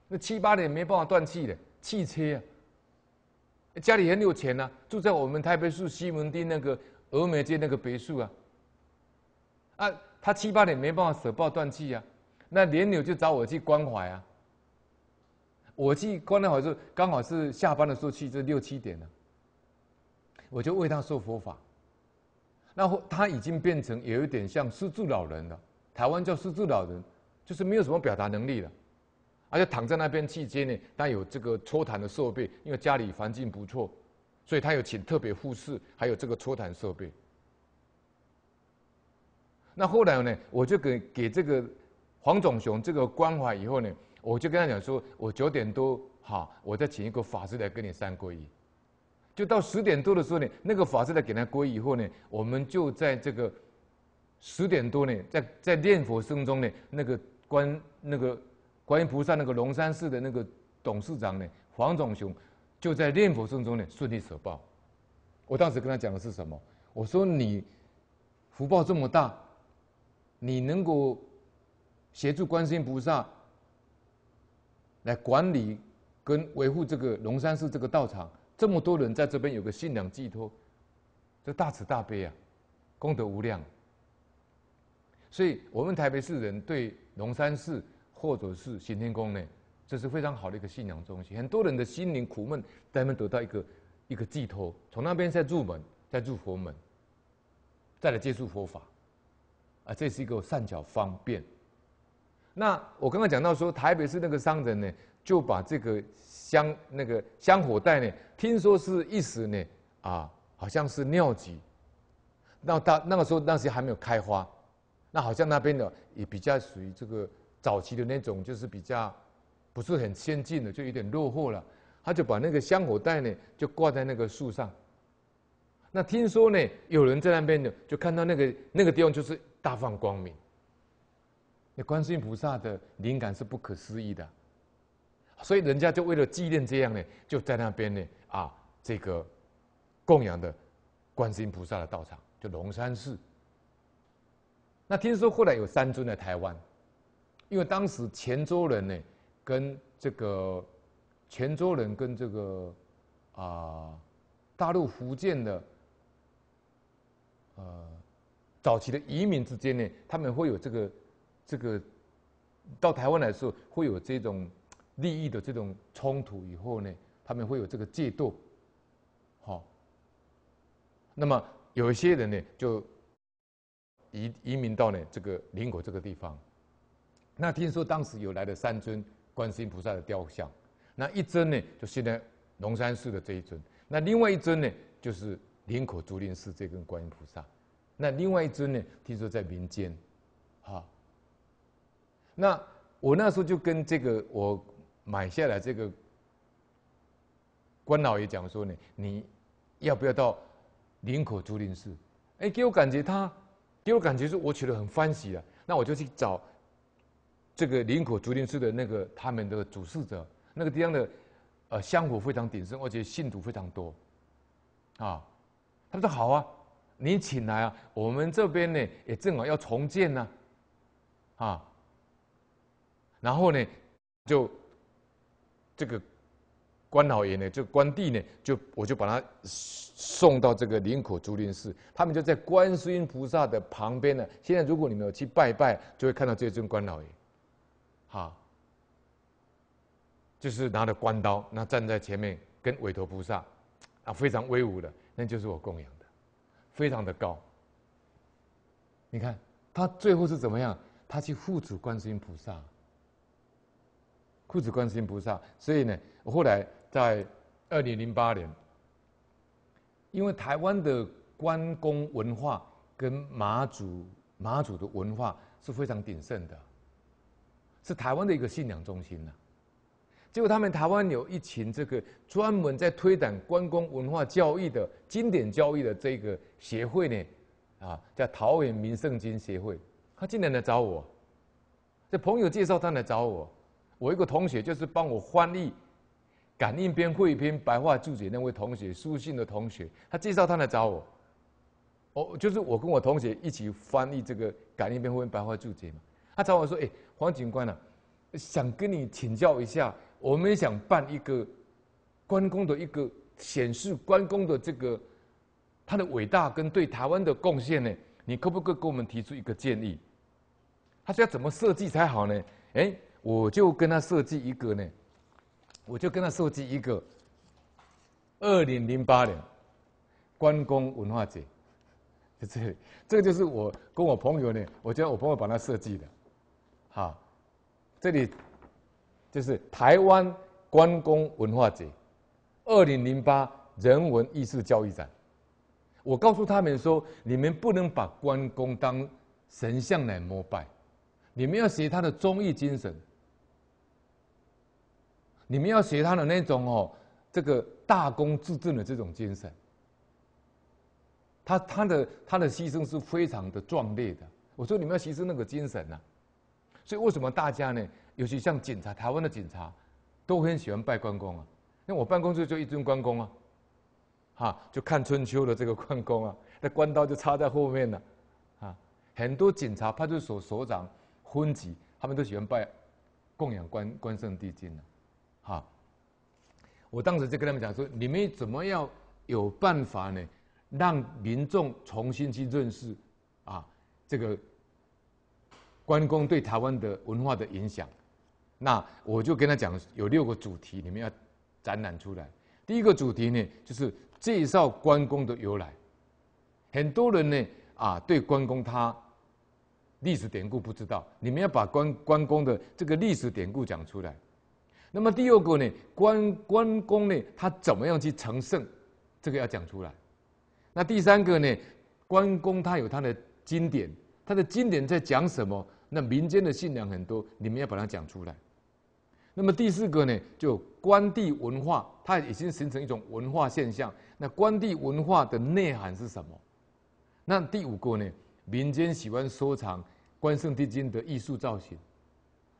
Speaker 1: 那七八年没办法断气的，汽车啊，家里很有钱呐，住在我们台北市西门町那个峨眉街那个别墅啊。啊，他七八年没办法舍报断气啊，那连柳就找我去关怀啊。我去关怀的时候，刚好是下班的时候去，这六七点了，我就为他说佛法。那他已经变成有一点像失智老人了，台湾叫失智老人，就是没有什么表达能力了，而且躺在那边期间呢。他有这个搓痰的设备，因为家里环境不错，所以他有请特别护士，还有这个搓痰设备。那后来呢，我就给给这个黄总雄这个关怀以后呢，我就跟他讲说，我九点多哈，我再请一个法师来跟你三皈依。就到十点多的时候呢，那个法师来给他皈以后呢，我们就在这个十点多呢，在在念佛声中呢，那个观那个观音菩萨那个龙山寺的那个董事长呢，黄总雄，就在念佛声中呢顺利舍报。我当时跟他讲的是什么？我说你福报这么大，你能够协助观世音菩萨来管理跟维护这个龙山寺这个道场。这么多人在这边有个信仰寄托，这大慈大悲啊，功德无量。所以，我们台北市人对龙山寺或者是行天宫呢，这是非常好的一个信仰中心。很多人的心灵苦闷，他们得到一个一个寄托，从那边再入门，再入佛门，再来接触佛法，啊，这是一个善巧方便。那我刚刚讲到说，台北市那个商人呢？就把这个香那个香火袋呢，听说是一时呢啊，好像是尿急。那他那个时候那时还没有开花，那好像那边的也比较属于这个早期的那种，就是比较不是很先进的，就有点落后了。他就把那个香火袋呢，就挂在那个树上。那听说呢，有人在那边呢，就看到那个那个地方就是大放光明。那观世音菩萨的灵感是不可思议的。所以人家就为了纪念这样呢，就在那边呢啊，这个供养的观世音菩萨的道场，就龙山寺。那听说后来有三尊在台湾，因为当时泉州人呢跟这个泉州人跟这个啊大陆福建的呃早期的移民之间呢，他们会有这个这个到台湾来说会有这种。利益的这种冲突以后呢，他们会有这个戒斗，好。那么有一些人呢，就移移民到呢这个林口这个地方。那听说当时有来了三尊观世音菩萨的雕像，那一尊呢就现在龙山寺的这一尊，那另外一尊呢就是林口竹林寺这尊观音菩萨，那另外一尊呢听说在民间，哈。那我那时候就跟这个我。买下来这个，关老爷讲说呢，你要不要到林口竹林寺？哎，给我感觉他，给我感觉是我觉得很欢喜啊。那我就去找这个林口竹林寺的那个他们的主事者，那个地方的，呃，香火非常鼎盛，而且信徒非常多，啊，他说好啊，你请来啊，我们这边呢也正好要重建呢，啊，然后呢就。这个关老爷呢，就关帝呢，就我就把他送到这个林口竹林寺，他们就在观世音菩萨的旁边呢。现在如果你们有去拜拜，就会看到这尊关老爷，哈，就是拿着关刀，那站在前面跟韦陀菩萨啊，非常威武的，那就是我供养的，非常的高。你看他最后是怎么样？他去护持观世音菩萨。裤子观世音菩萨，所以呢，我后来在二零零八年，因为台湾的关公文化跟马祖马祖的文化是非常鼎盛的，是台湾的一个信仰中心呢。结果他们台湾有一群这个专门在推展关公文化教育的经典教育的这个协会呢，啊，叫桃园民圣经协会，他竟然来找我，这朋友介绍他来找我。我一个同学就是帮我翻译《感应篇汇编》白话注解那位同学，书信的同学，他介绍他来找我。哦，就是我跟我同学一起翻译这个《感应篇汇编》白话注解嘛。他找我说：“哎，黄警官啊，想跟你请教一下，我们想办一个关公的一个显示关公的这个他的伟大跟对台湾的贡献呢，你可不可以给我们提出一个建议？”他说：“要怎么设计才好呢？”哎。我就跟他设计一个呢，我就跟他设计一个二零零八年关公文化节，在这里，这个就是我跟我朋友呢，我叫我朋友帮他设计的，好，这里就是台湾关公文化节，二零零八人文艺术教育展，我告诉他们说，你们不能把关公当神像来膜拜，你们要学他的忠义精神。你们要学他的那种哦，这个大公自正的这种精神。他他的他的牺牲是非常的壮烈的。我说你们要牺牲那个精神呐。所以为什么大家呢，尤其像警察，台湾的警察都很喜欢拜关公啊。那我办公室就一尊关公啊，哈，就看春秋的这个关公啊，那关刀就插在后面呢，啊，很多警察派出所所长、分局他们都喜欢拜供养关关圣帝君哈，我当时就跟他们讲说：“你们怎么要有办法呢？让民众重新去认识啊这个关公对台湾的文化的影响。”那我就跟他讲，有六个主题，你们要展览出来。第一个主题呢，就是介绍关公的由来。很多人呢啊，对关公他历史典故不知道，你们要把关关公的这个历史典故讲出来。那么第二个呢，关关公呢，他怎么样去成圣？这个要讲出来。那第三个呢，关公他有他的经典，他的经典在讲什么？那民间的信仰很多，你们要把它讲出来。那么第四个呢，就关帝文化，它已经形成一种文化现象。那关帝文化的内涵是什么？那第五个呢，民间喜欢收藏关圣帝君的艺术造型。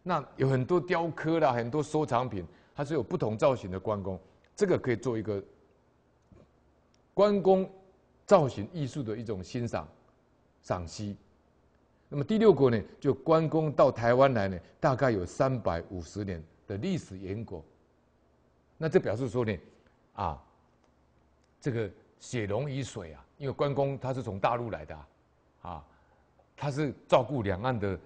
Speaker 1: 那有很多雕刻啦，很多收藏品，它是有不同造型的关公。这个可以做一个关公造型艺术的一种欣赏、赏析。那么第六个呢，就关公到台湾来呢，大概有三百五十年的历史沿革。那这表示说呢，啊，这个血浓于水啊，因为关公他是从大陆来的啊，他是照顾两岸的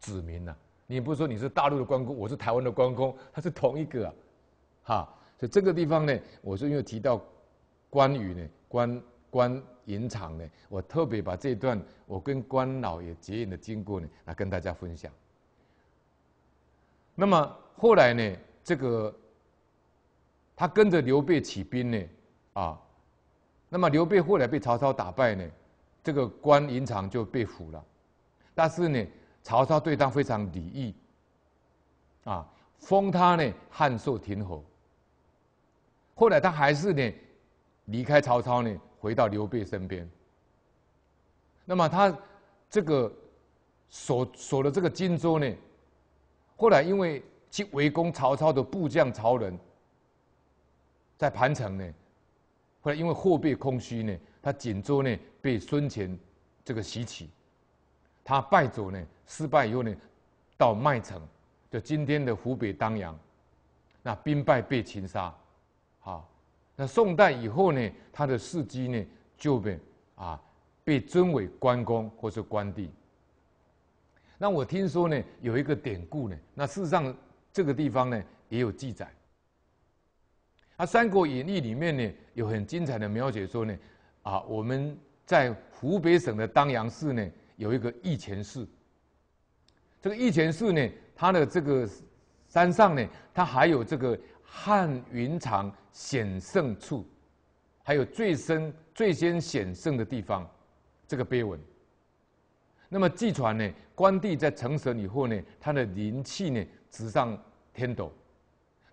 Speaker 1: 子民呢。你不是说你是大陆的关公，我是台湾的关公，他是同一个，哈。所以这个地方呢，我是因为提到关羽呢，关关云长呢，我特别把这段我跟关老爷结缘的经过呢，来跟大家分享。那么后来呢，这个他跟着刘备起兵呢，啊，那么刘备后来被曹操打败呢，这个关云长就被俘了，但是呢。曹操对他非常礼遇，啊，封他呢汉寿亭侯。后来他还是呢离开曹操呢，回到刘备身边。那么他这个守守了这个荆州呢，后来因为去围攻曹操的部将曹仁，在盘城呢，后来因为货币空虚呢，他荆州呢被孙权这个袭取。他败走呢，失败以后呢，到麦城，就今天的湖北当阳，那兵败被擒杀，好，那宋代以后呢，他的事迹呢就被啊被尊为关公或是关帝。那我听说呢，有一个典故呢，那事实上这个地方呢也有记载。啊，《三国演义》里面呢有很精彩的描写，说呢，啊我们在湖北省的当阳市呢。有一个玉泉寺，这个玉泉寺呢，它的这个山上呢，它还有这个汉云长险胜处，还有最深、最先险胜的地方，这个碑文。那么据传呢，关帝在成神以后呢，他的灵气呢直上天斗，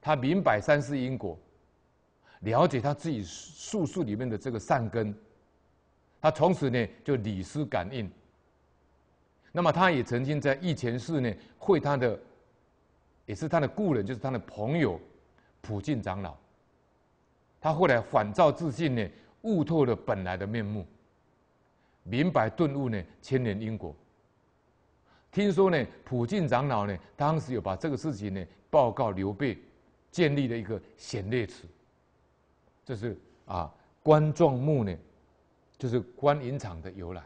Speaker 1: 他明白三世因果，了解他自己素素里面的这个善根，他从此呢就屡思感应。那么，他也曾经在义前寺呢，会他的，也是他的故人，就是他的朋友普净长老。他后来反照自信呢，悟透了本来的面目，明白顿悟呢，千年因果。听说呢，普净长老呢，当时有把这个事情呢报告刘备，建立了一个显烈祠。这是啊，关状木呢，就是关云长的由来。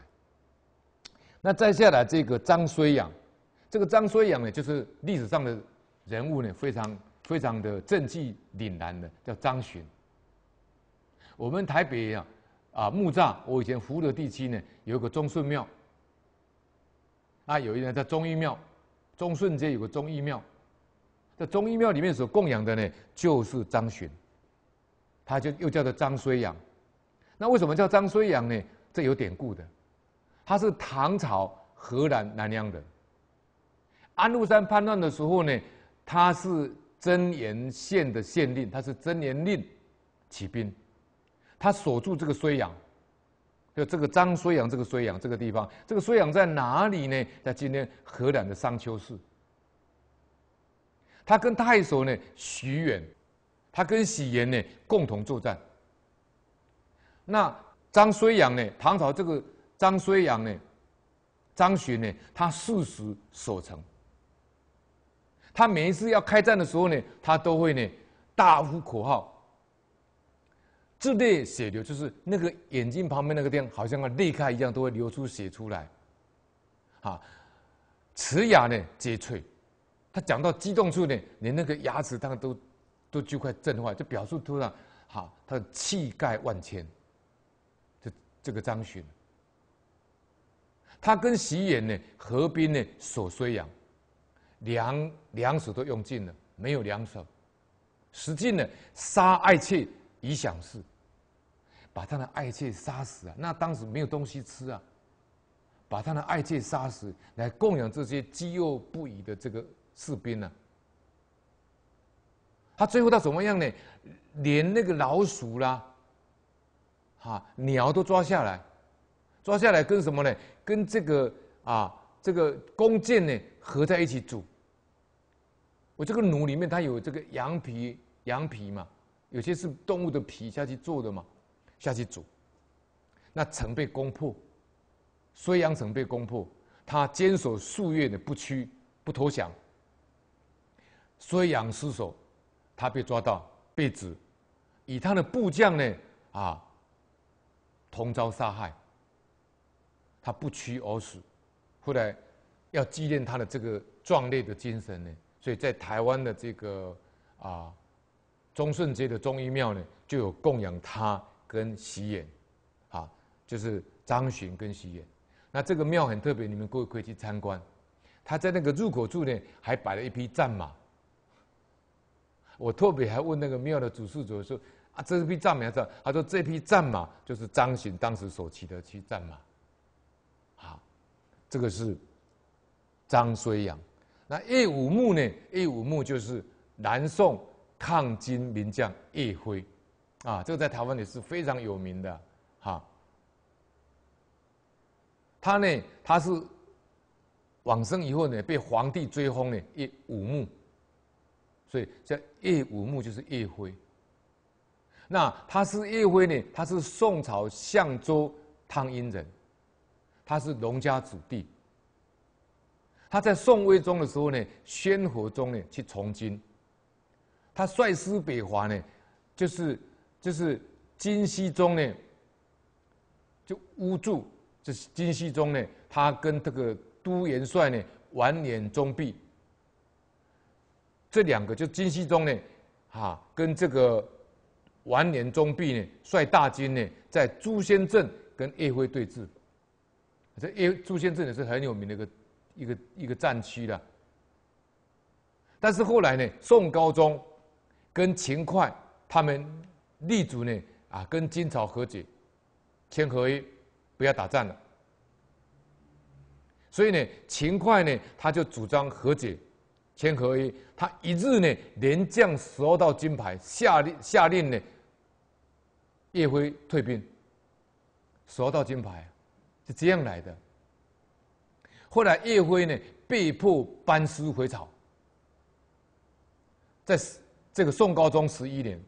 Speaker 1: 那再下来，这个张睢阳，这个张睢阳呢，就是历史上的人物呢，非常非常的正气凛然的，叫张巡。我们台北啊，啊，木栅，我以前服务的地区呢，有个中顺庙，啊，有一个叫中义庙，中顺街有个中义庙，在中义庙里面所供养的呢，就是张巡，他就又叫做张睢阳。那为什么叫张睢阳呢？这有典故的。他是唐朝河南南阳人。安禄山叛乱的时候呢，他是真言县的县令，他是真言令，起兵，他锁住这个睢阳，就这个张睢阳这个睢阳这个地方，这个睢阳在哪里呢？在今天河南的商丘市。他跟太守呢徐远，他跟喜原呢共同作战。那张睢阳呢，唐朝这个。张睢阳呢，张巡呢，他素时所成。他每一次要开战的时候呢，他都会呢，大呼口号，这类血流，就是那个眼睛旁边那个地方，好像要裂开一样，都会流出血出来。啊，齿牙呢皆脆，他讲到激动处呢，连那个牙齿都都就快震坏，就表述突然，好，他的气概万千。这这个张巡。他跟徐衍呢，合兵呢，守睢阳，粮粮食都用尽了，没有粮食，使劲呢杀爱妾以享事，把他的爱妾杀死啊！那当时没有东西吃啊，把他的爱妾杀死来供养这些饥饿不已的这个士兵呢？他最后他怎么样呢？连那个老鼠啦，哈鸟都抓下来。抓下来跟什么呢？跟这个啊，这个弓箭呢合在一起煮。我这个弩里面它有这个羊皮、羊皮嘛，有些是动物的皮下去做的嘛，下去煮。那城被攻破，睢阳城被攻破，他坚守数月的不屈不投降，睢阳失守，他被抓到被指，与他的部将呢啊同遭杀害。他不屈而死，后来要纪念他的这个壮烈的精神呢，所以在台湾的这个啊中顺街的中医庙呢，就有供养他跟喜眼，啊，就是张巡跟喜眼。那这个庙很特别，你们各位可以去参观。他在那个入口处呢，还摆了一匹战马。我特别还问那个庙的主事者说：“啊，这匹战马是？”他说：“这匹战马就是张巡当时所骑的骑战马。”这个是张睢阳，那叶武墓呢？叶武墓就是南宋抗金名将叶辉，啊，这个在台湾也是非常有名的哈。他呢，他是往生以后呢，被皇帝追封呢叶武墓，所以叫叶武墓就是叶辉。那他是叶辉呢？他是宋朝象州汤阴人。他是农家子弟。他在宋徽宗的时候呢，宣和宗呢去从军，他率师北伐呢，就是就是金熙宗呢就乌助，就是金熙宗呢，他跟这个都元帅呢完颜宗弼，这两个就金熙宗呢，哈跟这个完颜宗弼呢率大军呢在朱仙镇跟岳辉对峙。这因为朱仙镇是很有名的一个一个一个战区的，但是后来呢，宋高宗跟秦桧他们立足呢啊跟金朝和解，签合约，不要打仗了。所以呢，秦桧呢他就主张和解，签合约。他一日呢连降十二道金牌，下令下令呢叶飞退兵，十二道金牌。是这样来的。后来岳飞呢，被迫班师回朝，在这个宋高宗十一年，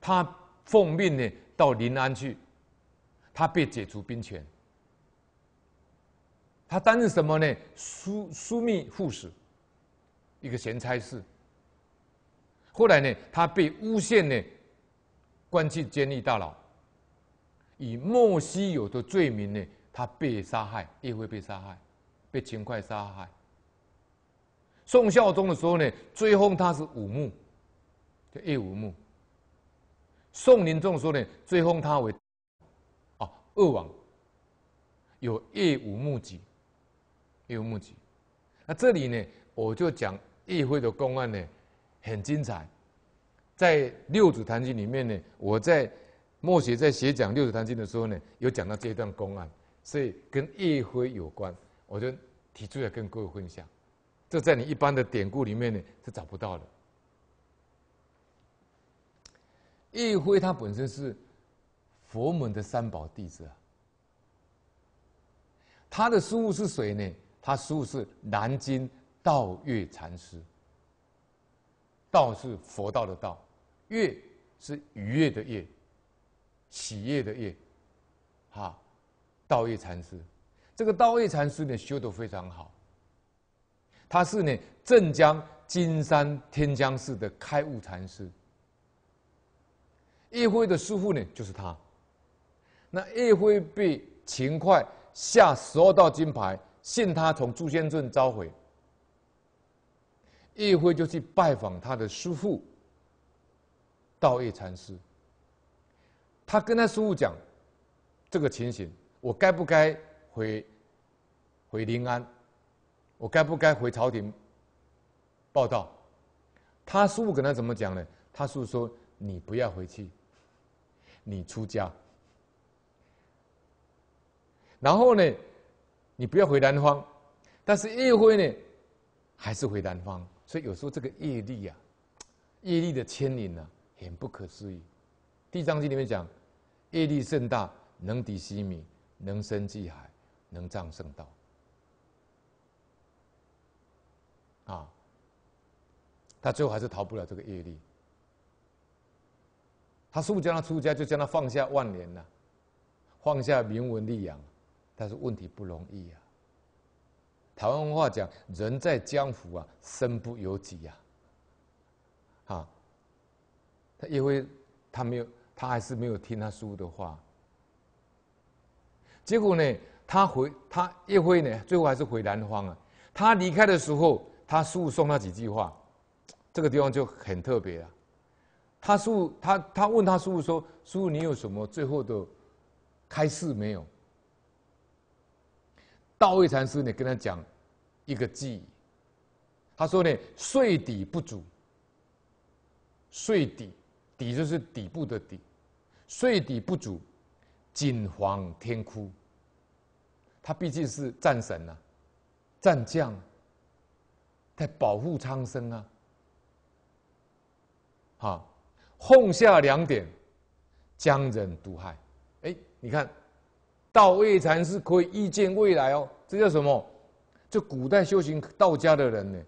Speaker 1: 他奉命呢到临安去，他被解除兵权，他担任什么呢？枢枢密副使，一个闲差事。后来呢，他被诬陷呢，关进监狱大牢。以莫须有的罪名呢，他被杀害，叶会被杀害，被秦桧杀害。宋孝宗的时候呢，追封他是武穆，叫叶武穆。宋宁宗说呢，追封他为，啊，鄂王，有叶武穆吉，叶武穆吉。那这里呢，我就讲叶辉的公案呢，很精彩，在六祖坛经里面呢，我在。默写在写讲《六祖坛经》的时候呢，有讲到这一段公案，所以跟义辉有关，我就提出来跟各位分享。这在你一般的典故里面呢是找不到的。义辉他本身是佛门的三宝弟子啊，他的师傅是谁呢？他师傅是南京道月禅师。道是佛道的道，月是愉悦的悦。企业的业，哈，道业禅师，这个道业禅师呢修得非常好。他是呢镇江金山天江寺的开悟禅师，一辉的师傅呢就是他。那一辉被秦桧下十二道金牌，信他从诛仙镇召回，一辉就去拜访他的师傅道业禅师。他跟他师傅讲，这个情形，我该不该回回临安？我该不该回朝廷报道？他师傅跟他怎么讲呢？他师傅说：“你不要回去，你出家。然后呢，你不要回南方，但是业会呢，还是回南方。所以有时候这个业力啊，业力的牵引呢，很不可思议。”《地藏经》里面讲。业力甚大，能抵西米，能深济海，能仗圣道。啊，他最后还是逃不了这个业力。他是不是将他出家，就将他放下万年呢？放下名闻利养，但是问题不容易啊。台湾话讲：“人在江湖啊，身不由己呀。”啊，他因为他没有。他还是没有听他叔的话，结果呢，他回他叶辉呢，最后还是回南方了。他离开的时候，他叔送他几句话，这个地方就很特别了。他叔他他问他叔说：“叔，你有什么最后的开示没有？”道位禅师呢跟他讲一个记忆，他说呢：“睡底不足，睡底底就是底部的底。”岁底不足，谨防天枯。他毕竟是战神呐，战将在保护苍生啊！好，哄下两点，将人毒害。哎，你看，道未禅师可以预见未来哦。这叫什么？这古代修行道家的人呢？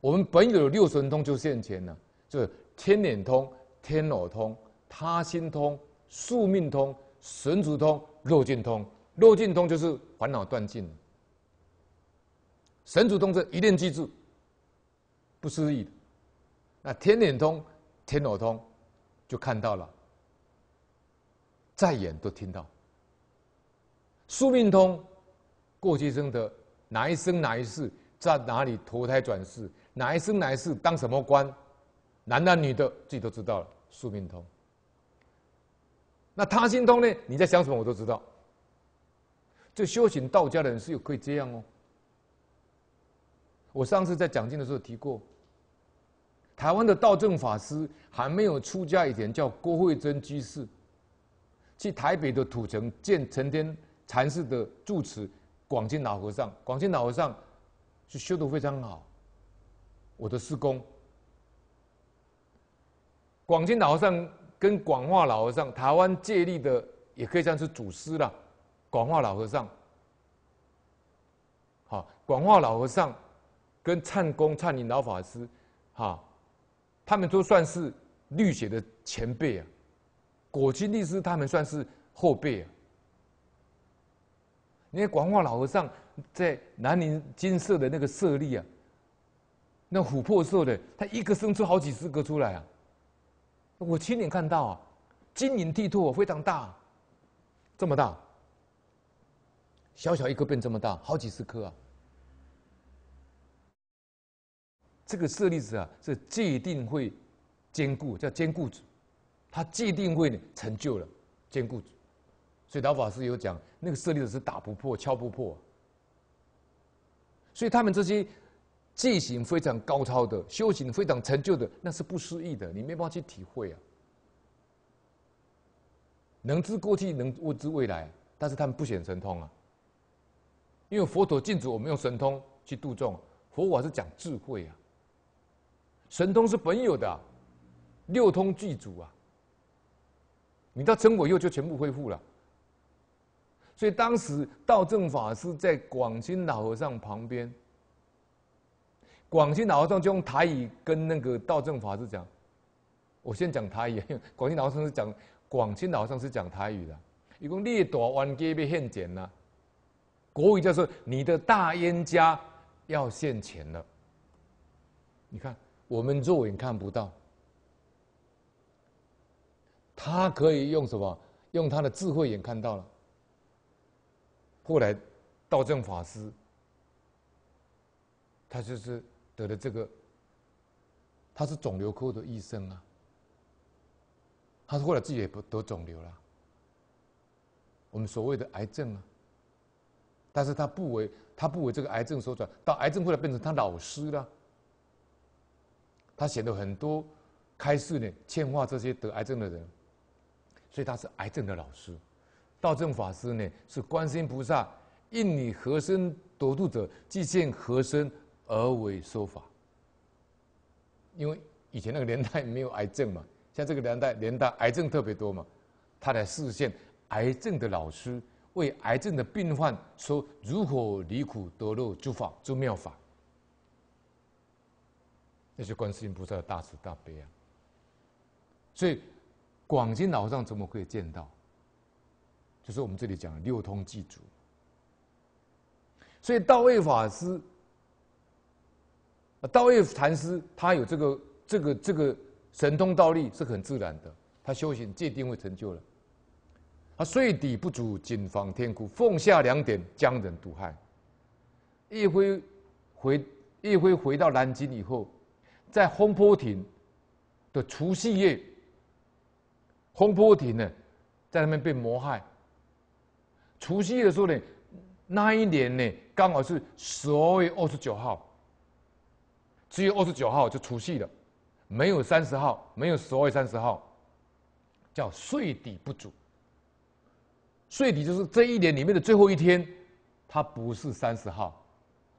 Speaker 1: 我们本有六神通就现前了，就是天眼通、天耳通。他心通、宿命通、神足通、肉尽通、肉尽通就是烦恼断尽。神足通是一念记住，不思议的。那天眼通、天耳通，就看到了，再远都听到。宿命通，过去生的哪一生哪一世，在哪里投胎转世，哪一生哪一世当什么官，男的女的，自己都知道了。宿命通。那他心通呢？你在想什么，我都知道。这修行道家的人是有可以这样哦。我上次在讲经的时候提过，台湾的道正法师还没有出家以前叫郭惠珍居士，去台北的土城见成天禅寺的住持广进老和尚。广进老和尚是修的非常好，我的师公。广进老和尚。跟广化老和尚，台湾借力的，也可以算是祖师了。广化老和尚，好，广化老和尚跟灿公、灿林老法师，哈，他们都算是绿血的前辈啊。果亲律师他们算是后辈啊。你看广化老和尚在南宁金色的那个舍利啊，那琥珀色的，他一个生出好几十个出来啊。我亲眼看到，啊，晶莹剔透，非常大，这么大，小小一颗变这么大，好几十颗啊！这个舍利子啊，是既定会坚固，叫坚固子，它既定会成就了坚固子。所以老法师有讲，那个舍利子是打不破、敲不破，所以他们这些技行非常高超的，修行非常成就的，那是不思议的，你没办法去体会啊。能知过去，能悟知未来，但是他们不显神通啊。因为佛陀禁止我们用神通去度众，佛法是讲智慧啊。神通是本有的，六通具足啊。你到真我右就全部恢复了。所以当时道正法师在广清老和尚旁边。广西老和尚就用台语跟那个道正法师讲，我先讲台语。(laughs) 广西老和尚是讲，广西老和尚是讲台语的。一共列多冤家被现钱了，国语就是你的大冤家要现钱了。你看，我们肉眼看不到，他可以用什么？用他的智慧眼看到了。后来，道正法师，他就是。得了这个，他是肿瘤科的医生啊。他是后来自己也不得肿瘤了，我们所谓的癌症啊。但是他不为他不为这个癌症所转，到癌症后来变成他老师了。他写的很多开示呢，劝化这些得癌症的人，所以他是癌症的老师。道正法师呢，是观世音菩萨应你和身夺度者，即现和身。而为说法，因为以前那个年代没有癌症嘛，像 (laughs) 这个年代，年代癌症特别多嘛，他来实现癌症的老师，为癌症的病患说如何离苦得乐，诸法诸妙法，那些观世音菩萨的大慈大悲啊！所以广钦老上怎么会见到？就是我们这里讲六通祭祖。所以道位法师。啊，道义禅师他有这个、这个、这个神通道力是很自然的，他修行界定会成就了。他睡底不足，谨防天哭；奉下两点，将人毒害。叶辉回叶辉回到南京以后，在风波亭的除夕夜，风波亭呢，在那边被谋害。除夕夜的时候呢，那一年呢，刚好是十二月二十九号。只有二十九号就除夕了，没有三十号，没有十二三十号，叫岁底不足。税底就是这一年里面的最后一天，它不是三十号，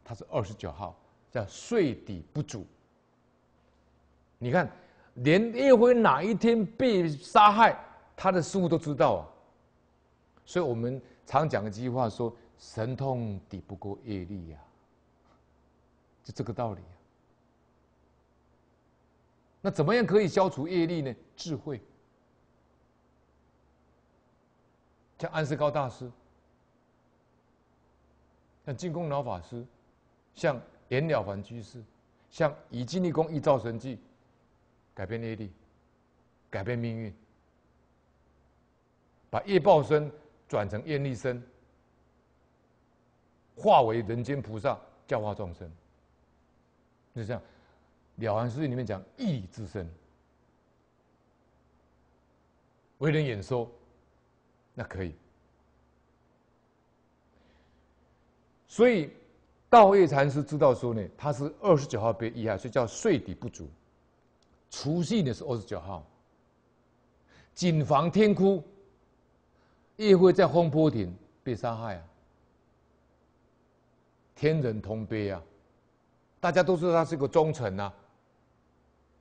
Speaker 1: 它是二十九号，叫税底不足。你看，连岳辉哪一天被杀害，他的师傅都知道啊。所以我们常讲一句话说：“神通抵不过业力呀。”就这个道理。那怎么样可以消除业力呢？智慧，像安世高大师，像净空老法师，像严了凡居士，像以净力功一造神迹，改变业力，改变命运，把业报身转成业力身，化为人间菩萨教化众生，就这样。了凡四训里面讲义理深，为人演说那可以。所以道业禅师知道说呢，他是二十九号被遗害，所以叫睡底不足。除夕呢是二十九号，谨防天哭，夜会在风波亭被杀害啊！天人同悲啊！大家都知道他是个忠臣啊。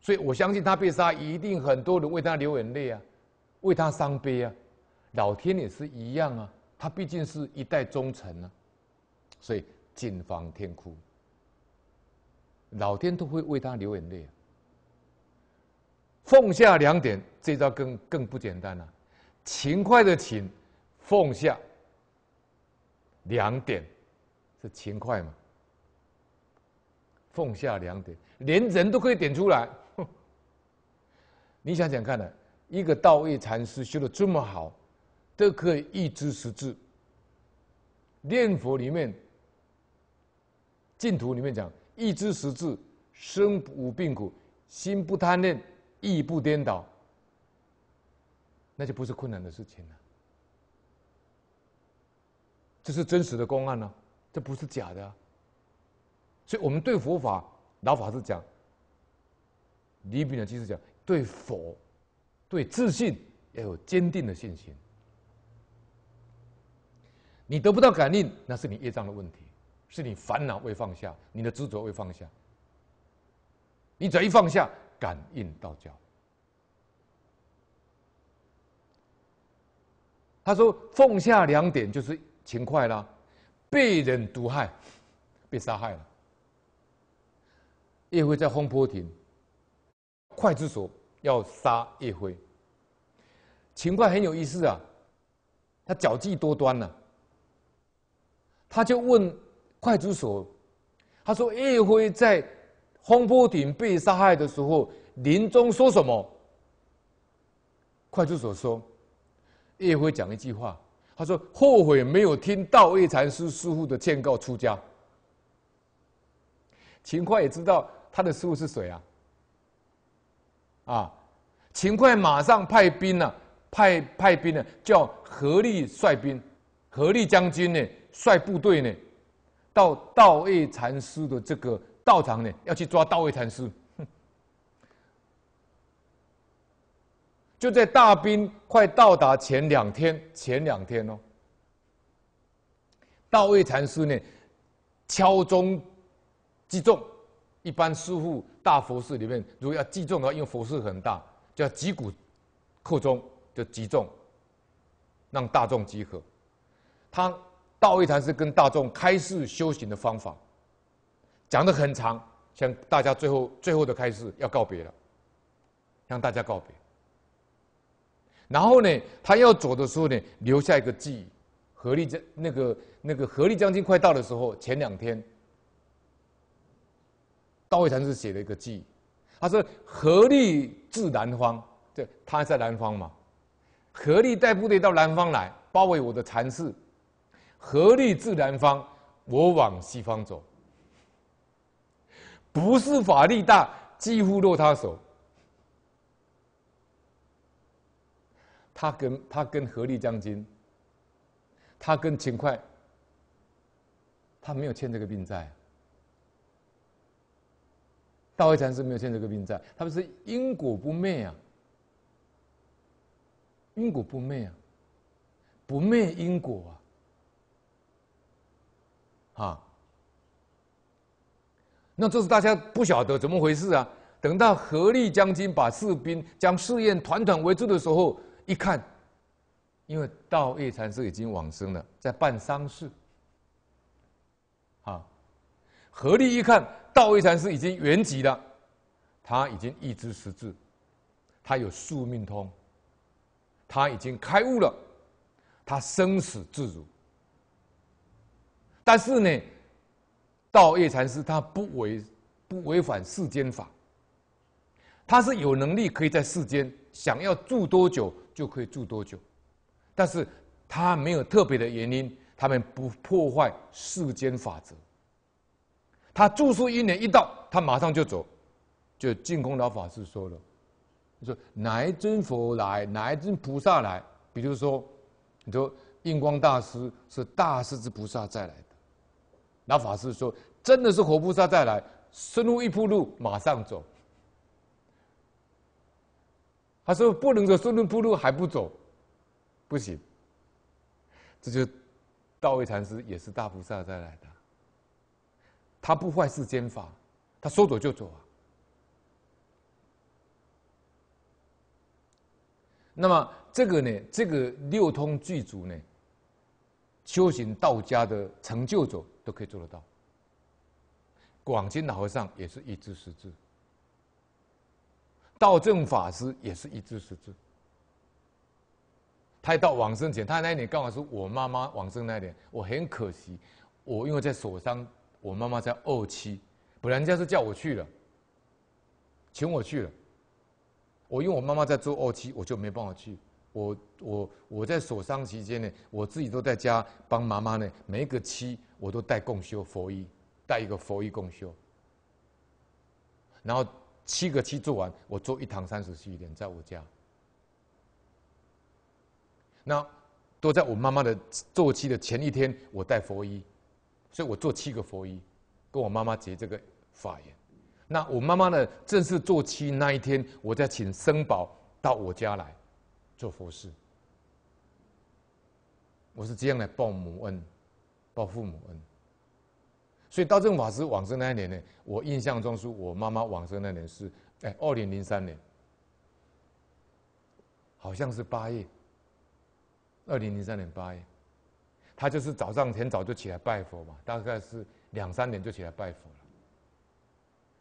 Speaker 1: 所以，我相信他被杀，一定很多人为他流眼泪啊，为他伤悲啊。老天也是一样啊，他毕竟是一代忠臣啊，所以谨防天哭，老天都会为他流眼泪。啊。奉下两点，这招更更不简单了。勤快的勤，奉下两点是勤快嘛？奉下两点，连人都可以点出来。你想想看呢，一个道义禅师修的这么好，都可以一知十字。念佛里面、净土里面讲一知十字，身无病苦，心不贪恋，意不颠倒，那就不是困难的事情了。这是真实的公案呢，这不是假的。所以我们对佛法老法师讲，李炳的居是讲。对佛，对自信要有坚定的信心。你得不到感应，那是你业障的问题，是你烦恼未放下，你的执着未放下。你只要一放下，感应道教。他说：“放下两点，就是勤快啦，被人毒害，被杀害了，也会在风波亭快之所。”要杀叶辉，秦桧很有意思啊，他狡计多端呢。他就问派出所，他说叶辉在风波亭被杀害的时候，临终说什么？派出所说，叶辉讲一句话，他说后悔没有听道一禅师师傅的劝告出家。秦桧也知道他的师傅是谁啊？啊！秦桧马上派兵呢，派派兵呢，叫何力率兵，何力将军呢，率部队呢，到道义禅师的这个道场呢，要去抓道义禅师。就在大兵快到达前两天，前两天哦，道位禅师呢，敲钟击钟，一般师傅。大佛寺里面，如果要击中的话，因为佛寺很大，就要击鼓、叩钟就击中，让大众集合。他道一禅师跟大众开示修行的方法，讲的很长，向大家最后最后的开示要告别了，向大家告别。然后呢，他要走的时候呢，留下一个记忆。合力将那个那个合力将军快到的时候，前两天。道卫禅师写了一个记，他说：“合力自南方，对，他在南方嘛。合力带部队到南方来，包围我的禅寺。合力自南方，我往西方走。不是法力大，几乎落他手。他跟他跟合力将军，他跟秦桧，他没有欠这个兵债。”道义禅师没有欠这个病债，他们是因果不昧啊，因果不昧啊，不昧因果啊，啊！那这是大家不晓得怎么回事啊。等到合力将军把士兵将试验团团围住的时候，一看，因为道义禅师已经往生了，在办丧事，啊，合力一看。道业禅师已经圆寂了，他已经一知十智，他有宿命通，他已经开悟了，他生死自如。但是呢，道业禅师他不违不违反世间法，他是有能力可以在世间想要住多久就可以住多久，但是他没有特别的原因，他们不破坏世间法则。他住宿一年一到，他马上就走。就净空老法师说了，就说哪一尊佛来，哪一尊菩萨来？比如说，你说印光大师是大势之菩萨再来的，老法师说，真的是活菩萨再来，深入一铺路马上走。他说不能说孙路铺路还不走，不行。这就道位禅师也是大菩萨再来的。他不坏事，间法，他说走就走啊。那么这个呢，这个六通具足呢，修行道家的成就者都可以做得到。广钦老和尚也是一字十字，道正法师也是一字十字。他到往生前，他那年刚好是我妈妈往生那一年，我很可惜，我因为在所伤。我妈妈在二期，本来人家是叫我去了，请我去了。我因为我妈妈在做二期，我就没办法去。我我我在所伤期间呢，我自己都在家帮妈妈呢。每一个期我都带共修佛衣，带一个佛衣共修。然后七个期做完，我做一堂三十四天，在我家。那都在我妈妈的做期的前一天，我带佛衣。所以我做七个佛衣，跟我妈妈结这个法缘。那我妈妈呢，正式做七那一天，我再请生宝到我家来做佛事。我是这样来报母恩，报父母恩。所以道正法师往生那一年呢，我印象中是我妈妈往生那年是哎，二零零三年，好像是八月，二零零三年八月。他就是早上很早就起来拜佛嘛，大概是两三点就起来拜佛了。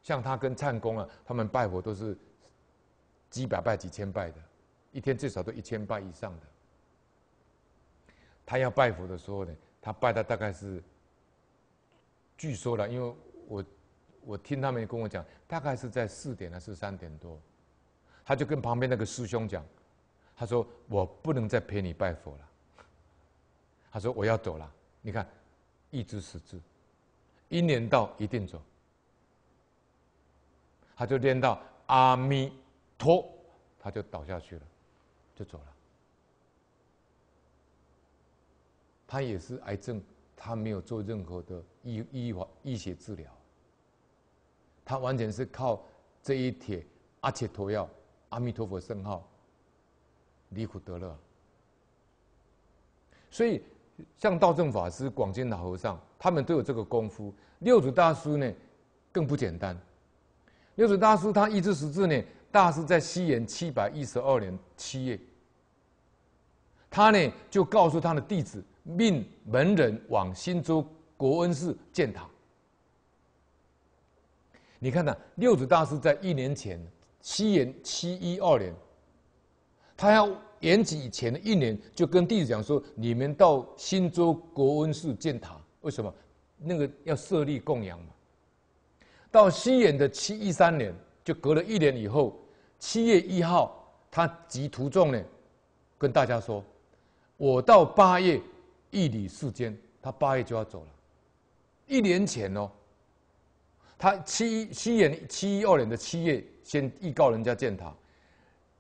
Speaker 1: 像他跟灿公啊，他们拜佛都是几百拜、几千拜的，一天最少都一千拜以上的。他要拜佛的时候呢，他拜的大概是，据说了，因为我我听他们跟我讲，大概是在四点还是三点多，他就跟旁边那个师兄讲，他说我不能再陪你拜佛了。他说：“我要走了，你看，一直十字，一念到一定走。”他就念到“阿弥陀”，他就倒下去了，就走了。他也是癌症，他没有做任何的医医法医学治疗，他完全是靠这一帖阿且陀药，阿弥陀佛圣号，离苦得乐。所以。像道政法师、广进老和尚，他们都有这个功夫。六祖大师呢，更不简单。六祖大师他一至十字呢，大师在西元七百一十二年七月，他呢就告诉他的弟子，命门人往新州国恩寺建塔。你看呐，六祖大师在一年前，西元七一二年，他要。延吉以前的一年，就跟弟子讲说：“你们到新州国恩寺建塔，为什么？那个要设立供养嘛。”到西延的七一三年，就隔了一年以后，七月一号，他集徒众呢，跟大家说：“我到八月一里世间，他八月就要走了。”一年前哦，他七西延七一二年的七月，先预告人家建塔。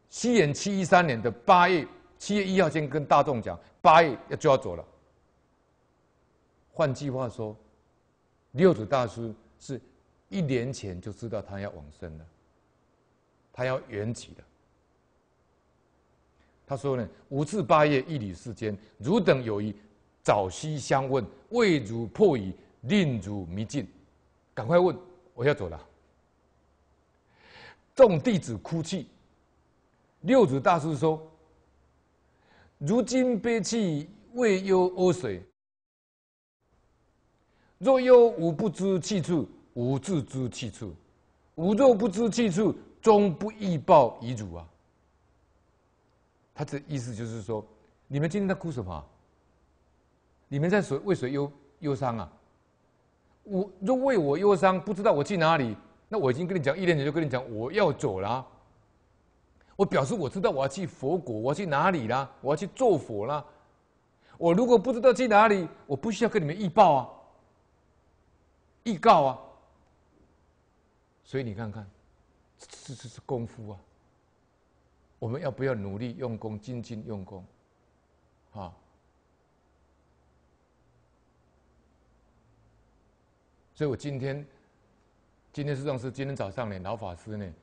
Speaker 1: 西元七一三年的八月，七月一号先跟大众讲，八月要就要走了。换句话说，六祖大师是一年前就知道他要往生了，他要圆寂了。他说呢：“五至八月一里世间，汝等有一早夕相问，未汝破疑，令汝迷尽。赶快问，我要走了。”众弟子哭泣。六祖大师说：“如今悲泣为忧恶水，若忧吾不知去处，吾自知去处；吾若不知去处，终不易报遗主啊。”他这意思就是说，你们今天在哭什么？你们在为谁忧忧伤啊？我若为我忧伤，不知道我去哪里，那我已经跟你讲，一年前就跟你讲，我要走了。我表示我知道我要去佛国，我要去哪里啦？我要去做佛啦。我如果不知道去哪里，我不需要跟你们预报啊，预告啊。所以你看看，这这是功夫啊，我们要不要努力用功、精进用功？啊，所以我今天，今天这样是今天早上呢，老法师呢，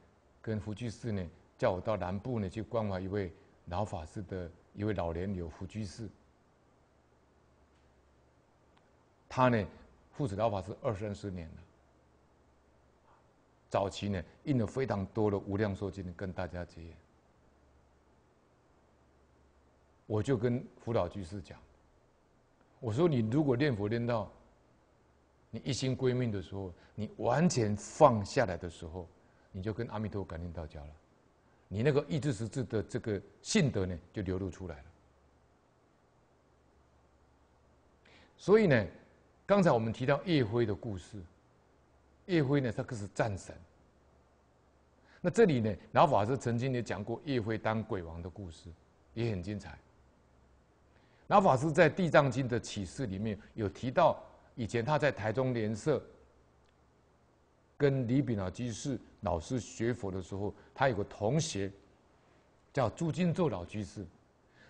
Speaker 1: 跟胡居士呢。叫我到南部呢去关怀一位老法师的一位老年有福居士，他呢护持老法师二三十年了，早期呢印了非常多的无量寿经跟大家结缘，我就跟辅导居士讲，我说你如果念佛念到你一心归命的时候，你完全放下来的时候，你就跟阿弥陀感应道交了。你那个意志十字的这个性德呢，就流露出来了。所以呢，刚才我们提到叶辉的故事，叶辉呢他可是战神。那这里呢，老法师曾经也讲过叶辉当鬼王的故事，也很精彩。老法师在《地藏经》的启示里面有提到，以前他在台中莲社。跟李炳老居士老师学佛的时候，他有个同学叫朱金寿老居士。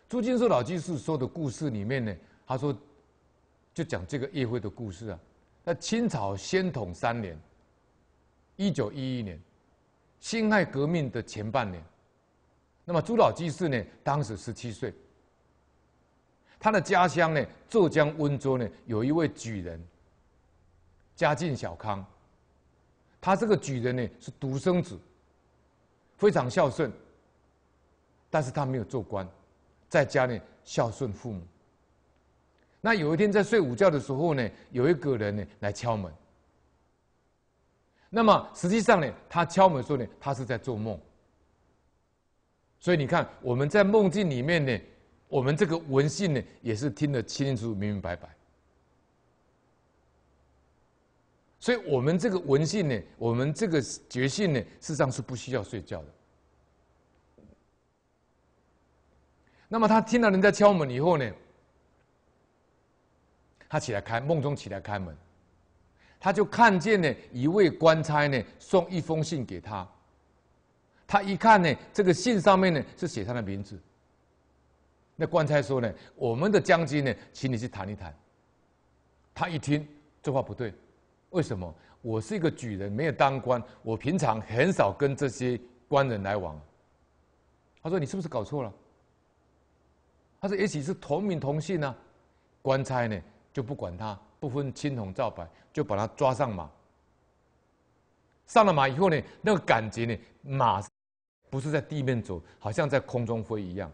Speaker 1: 朱金寿老居士说的故事里面呢，他说就讲这个夜会的故事啊。那清朝宣统三年，一九一一年，辛亥革命的前半年。那么朱老居士呢，当时十七岁。他的家乡呢，浙江温州呢，有一位举人，家境小康。他这个举人呢是独生子，非常孝顺，但是他没有做官，在家里孝顺父母。那有一天在睡午觉的时候呢，有一个人呢来敲门。那么实际上呢，他敲门说呢，他是在做梦。所以你看，我们在梦境里面呢，我们这个文信呢，也是听得清楚明明白白。所以我们这个文性呢，我们这个觉性呢，事实上是不需要睡觉的。那么他听到人家敲门以后呢，他起来开梦中起来开门，他就看见呢一位官差呢送一封信给他，他一看呢这个信上面呢是写他的名字。那官差说呢我们的将军呢，请你去谈一谈。他一听这话不对。为什么我是一个举人，没有当官，我平常很少跟这些官人来往。他说：“你是不是搞错了？”他说：“也许是同名同姓呢。”官差呢就不管他，不分青红皂白，就把他抓上马。上了马以后呢，那个感觉呢，马不是在地面走，好像在空中飞一样。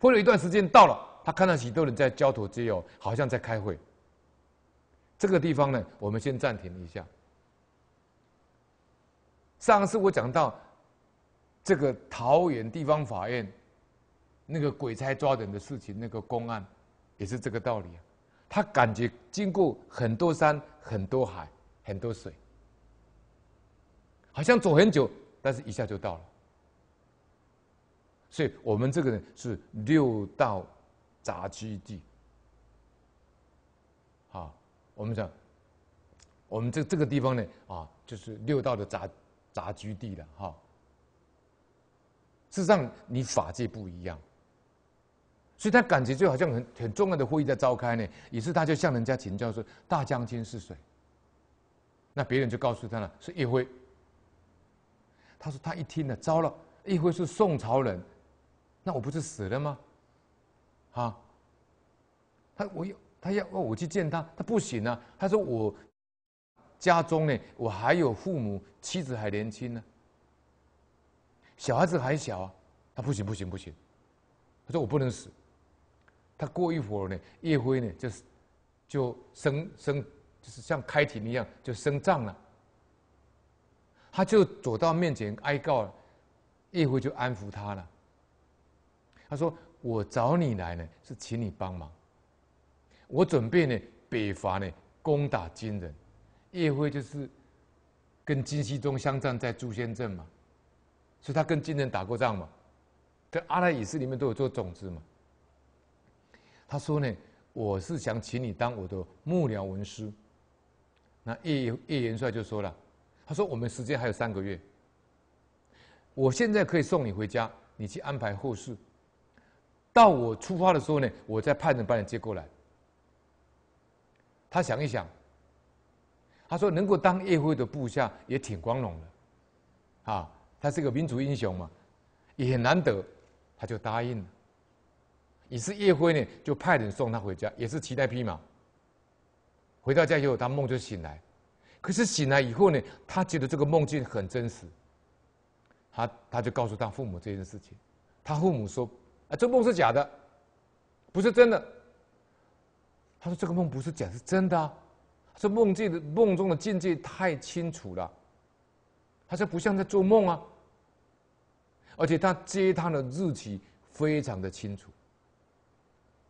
Speaker 1: 飞了一段时间，到了，他看到许多人在交头接耳，好像在开会。这个地方呢，我们先暂停一下。上次我讲到这个桃园地方法院那个鬼差抓人的事情，那个公案也是这个道理。他感觉经过很多山、很多海、很多水，好像走很久，但是一下就到了。所以，我们这个人是六道杂居地，好。我们讲，我们这这个地方呢，啊，就是六道的杂杂居地了，哈。事实上，你法界不一样，所以他感觉就好像很很重要的会议在召开呢，也是他就向人家请教说：“大将军是谁？”那别人就告诉他了，是岳辉。他说他一听呢，糟了，岳辉是宋朝人，那我不是死了吗？啊，他我有。他要哦，我去见他，他不行啊。他说我家中呢，我还有父母，妻子还年轻呢，小孩子还小啊。他不行，不行，不行。他说我不能死。他过一会儿呢，叶辉呢，就是就升升，就是像开庭一样，就升帐了。他就走到面前哀告，叶辉就安抚他了。他说我找你来呢，是请你帮忙。我准备呢北伐呢，攻打金人，叶辉就是跟金熙宗相战在朱仙镇嘛，所以他跟金人打过仗嘛，在阿赖耶识里面都有做种子嘛。他说呢，我是想请你当我的幕僚文师。那叶叶元帅就说了，他说我们时间还有三个月，我现在可以送你回家，你去安排后事，到我出发的时候呢，我再派人把你接过来。他想一想，他说：“能够当叶辉的部下也挺光荣的，啊，他是个民族英雄嘛，也很难得。”他就答应了。于是叶辉呢就派人送他回家，也是骑在匹马。回到家以后，他梦就醒来，可是醒来以后呢，他觉得这个梦境很真实。他他就告诉他父母这件事情，他父母说：“啊，这梦是假的，不是真的。”他说：“这个梦不是假，是真的。”他说：“梦境的梦中的境界太清楚了。”他说：“不像在做梦啊。”而且他接他的日期非常的清楚。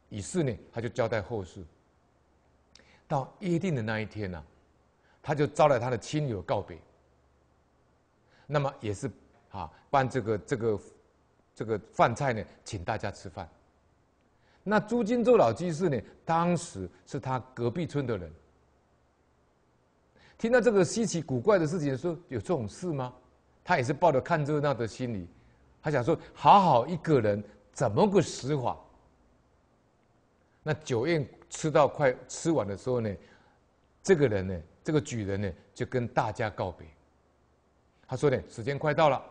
Speaker 1: 于是呢，他就交代后事。到约定的那一天呢，他就招来他的亲友告别。那么也是啊，办这个这个这个饭菜呢，请大家吃饭。那朱金州老居士呢？当时是他隔壁村的人，听到这个稀奇古怪的事情说有这种事吗？他也是抱着看热闹的心理，他想说好好一个人怎么个死法？那酒宴吃到快吃完的时候呢，这个人呢，这个举人呢就跟大家告别，他说呢时间快到了，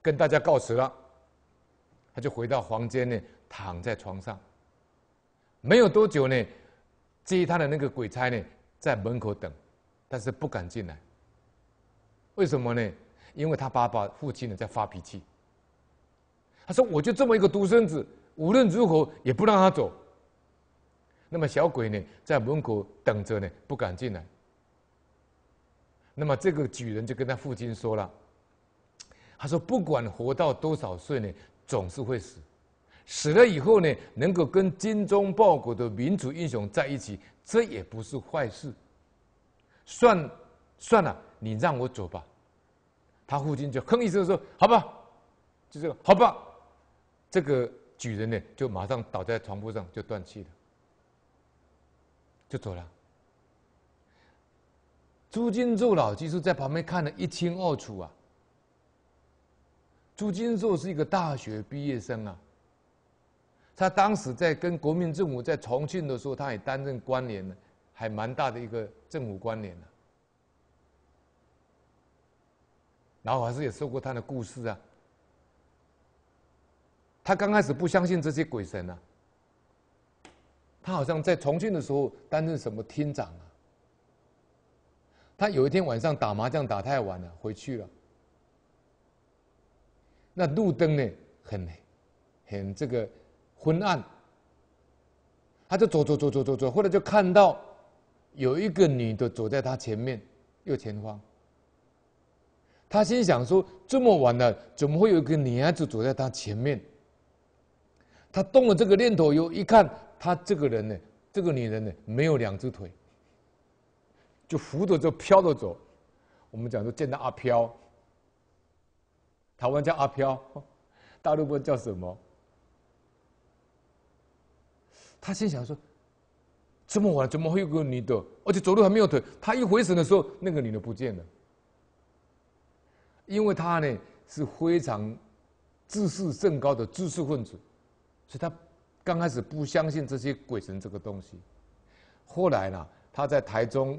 Speaker 1: 跟大家告辞了，他就回到房间呢，躺在床上，没有多久呢，接他的那个鬼差呢，在门口等，但是不敢进来。为什么呢？因为他爸爸父亲呢在发脾气。他说：“我就这么一个独生子，无论如何也不让他走。”那么小鬼呢在门口等着呢，不敢进来。那么这个举人就跟他父亲说了，他说：“不管活到多少岁呢，总是会死。”死了以后呢，能够跟精忠报国的民族英雄在一起，这也不是坏事。算算了，你让我走吧。他父亲就吭一声说：“好吧。”就这个好吧。这个举人呢，就马上倒在床铺上就断气了，就走了。朱金柱老技生在旁边看的一清二楚啊。朱金柱是一个大学毕业生啊。他当时在跟国民政府在重庆的时候，他也担任官联呢，还蛮大的一个政府官联呢。然后还是也说过他的故事啊。他刚开始不相信这些鬼神呢。他好像在重庆的时候担任什么厅长啊。他有一天晚上打麻将打太晚了，回去了。那路灯呢，很，很这个。昏暗，他就走走走走走走，后来就看到有一个女的走在他前面，右前方。他心想说：这么晚了，怎么会有一个女孩子走在他前面？他动了这个念头，又一看，他这个人呢，这个女人呢，没有两只腿，就扶着就飘着走。我们讲说见到阿飘，台湾叫阿飘，大陆不叫什么。他心想说：“这么晚怎么会有个女的？而且走路还没有腿。”他一回神的时候，那个女的不见了。因为他呢是非常自视甚高的知识分子，所以他刚开始不相信这些鬼神这个东西。后来呢，他在台中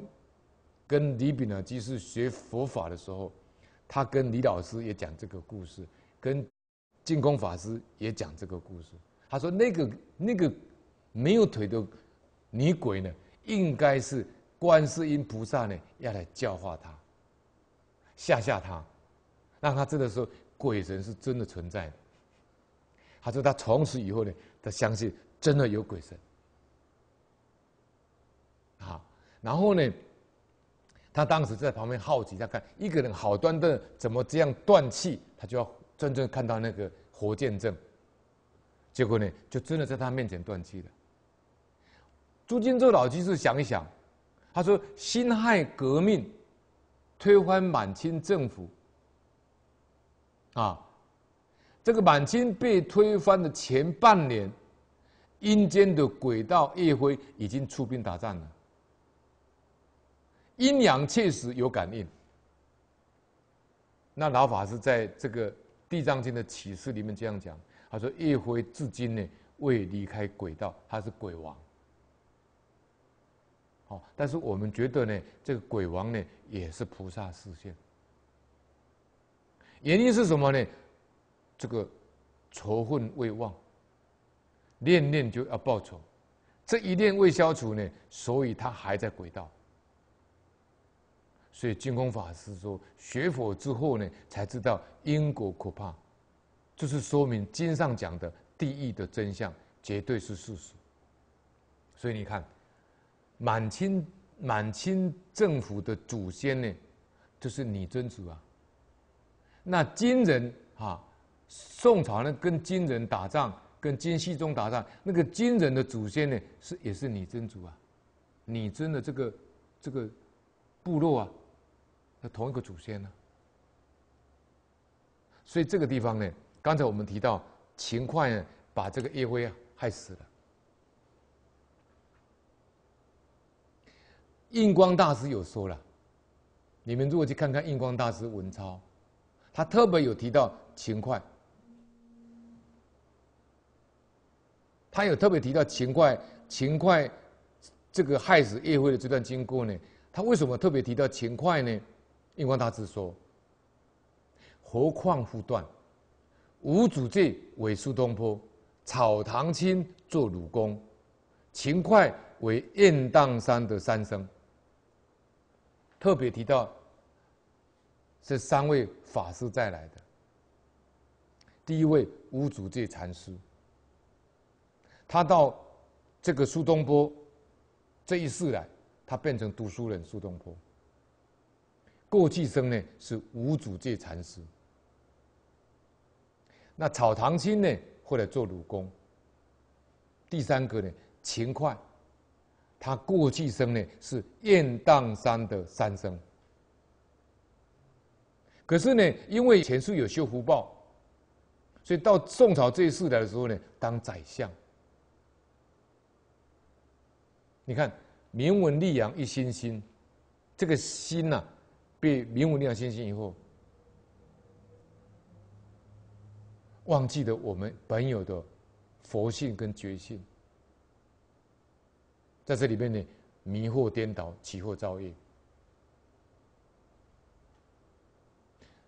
Speaker 1: 跟李炳呢，技师学佛法的时候，他跟李老师也讲这个故事，跟净空法师也讲这个故事。他说：“那个那个。”没有腿的女鬼呢，应该是观世音菩萨呢，要来教化他，吓吓他，让他这个时候鬼神是真的存在的。他说他从此以后呢，他相信真的有鬼神。好，然后呢，他当时在旁边好奇他看，一个人好端端怎么这样断气，他就要真正看到那个活见证，结果呢，就真的在他面前断气了。朱金洲老居士想一想，他说：辛亥革命推翻满清政府。啊，这个满清被推翻的前半年，阴间的鬼道叶辉已经出兵打仗了。阴阳确实有感应。那老法师在这个《地藏经》的启示里面这样讲：他说，叶辉至今呢未离开鬼道，他是鬼王。但是我们觉得呢，这个鬼王呢也是菩萨示现。原因是什么呢？这个仇恨未忘，念念就要报仇，这一念未消除呢，所以他还在轨道。所以净空法师说，学佛之后呢，才知道因果可怕，这是说明经上讲的地狱的真相绝对是事实。所以你看。满清满清政府的祖先呢，就是女真族啊。那金人啊，宋朝呢跟金人打仗，跟金熙宗打仗，那个金人的祖先呢是也是女真族啊，女真的这个这个部落啊，那同一个祖先呢。所以这个地方呢，刚才我们提到秦桧把这个岳飞害死了。印光大师有说了，你们如果去看看印光大师文超，他特别有提到勤快，他有特别提到勤快勤快，这个害死叶惠的这段经过呢，他为什么特别提到勤快呢？印光大师说：，何况复断，无祖界为苏东坡，草堂亲做鲁公，勤快为雁荡山的三生。特别提到是三位法师带来的，第一位无主界禅师，他到这个苏东坡这一世来，他变成读书人苏东坡。过去生呢是无主界禅师，那草堂青呢后来做鲁公，第三个呢勤快。他过去生呢是雁荡山的山僧，可是呢，因为前世有修福报，所以到宋朝这一世来的时候呢，当宰相。你看明文立阳一心心，这个心啊，被明文立阳心心以后，忘记了我们本有的佛性跟觉性。在这里面呢，迷惑颠倒，起惑造业。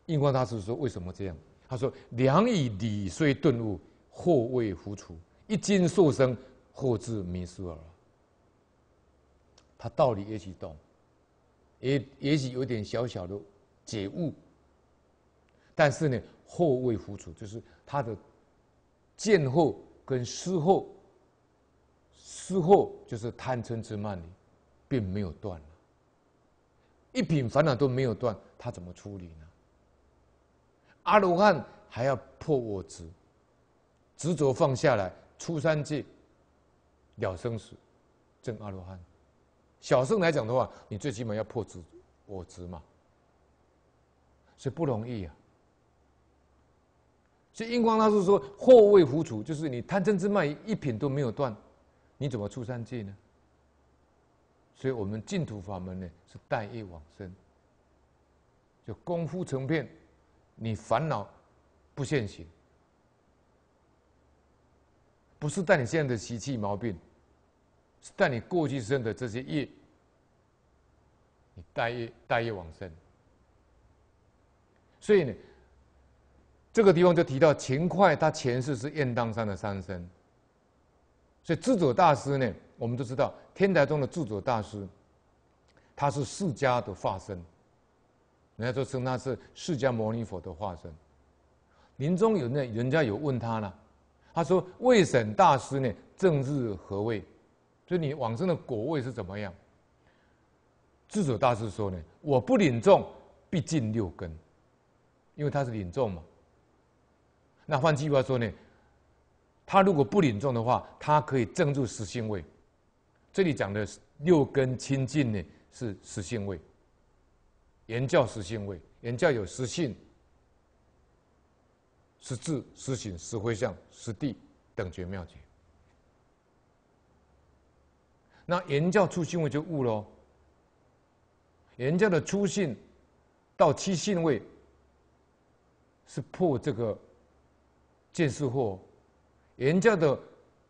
Speaker 1: 印光大师说：“为什么这样？”他说：“良以理虽顿悟，或未浮除；一境受生，或自迷失耳。”他道理也许懂，也也许有点小小的解悟，但是呢，后未浮除，就是他的见后跟失后。之后就是贪嗔痴慢疑，并没有断了。一品烦恼都没有断，他怎么处理呢？阿罗汉还要破我执，执着放下来，出三界，了生死，正阿罗汉。小圣来讲的话，你最起码要破执，我执嘛，所以不容易啊。所以印光大师说：“祸未福除，就是你贪嗔痴慢一品都没有断。”你怎么出三界呢？所以我们净土法门呢是待业往生，就功夫成片，你烦恼不现行，不是带你现在的习气毛病，是带你过去生的这些业，你待业待业往生。所以呢，这个地方就提到勤快，他前世是雁荡山的山神。所以智者大师呢，我们都知道天台宗的智者大师，他是释迦的化身。人家就称他是释迦牟尼佛的化身。临终有那人家有问他呢，他说：“未审大师呢，正日何位？”就你往生的果位是怎么样？智者大师说呢：“我不领众，必尽六根，因为他是领众嘛。”那换句话说呢？他如果不领众的话，他可以证入实性位。这里讲的六根清净呢，是实性位。言教实性位，言教有实性、十质、实行、实会向、实地等觉妙觉。那言教出性位就悟喽。言教的出性到七性位，是破这个见识惑。人家的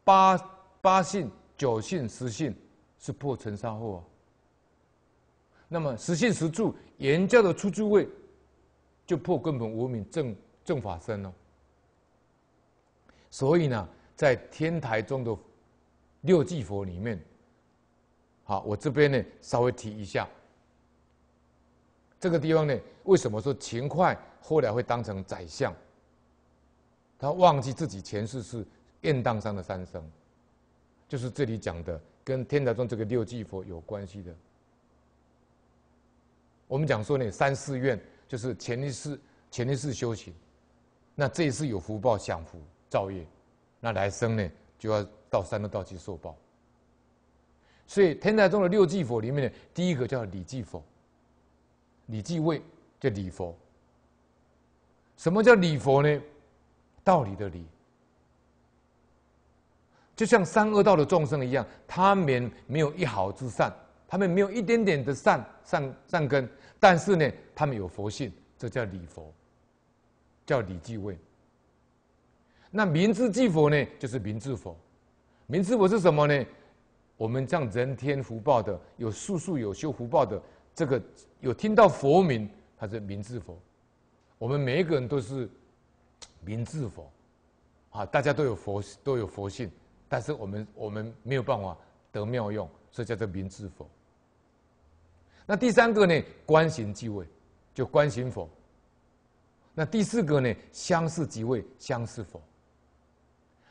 Speaker 1: 八八信、九信、十信是破尘沙惑啊，那么十信十住，人家的出租位就破根本无名正正法身了。所以呢，在天台中的六即佛里面，好，我这边呢稍微提一下，这个地方呢，为什么说秦桧后来会当成宰相？他忘记自己前世是。雁荡山的三生，就是这里讲的，跟天台宗这个六即佛有关系的。我们讲说呢，三寺院就是前一世前一世修行，那这一次有福报享福造业，那来生呢就要到三度道去受报。所以天台宗的六即佛里面呢，第一个叫礼记佛，礼记位叫礼佛。什么叫礼佛呢？道理的理。就像三恶道的众生一样，他们没有一毫之善，他们没有一点点的善善善根，但是呢，他们有佛性，这叫礼佛，叫礼即位。那明智即佛呢？就是明智佛。明智佛是什么呢？我们像人天福报的，有术数有修福报的，这个有听到佛名，他是明智佛。我们每一个人都是明智佛，啊，大家都有佛都有佛性。但是我们我们没有办法得妙用，所以叫做明智否。那第三个呢，观行即位，就观行否。那第四个呢，相似即位，相似否。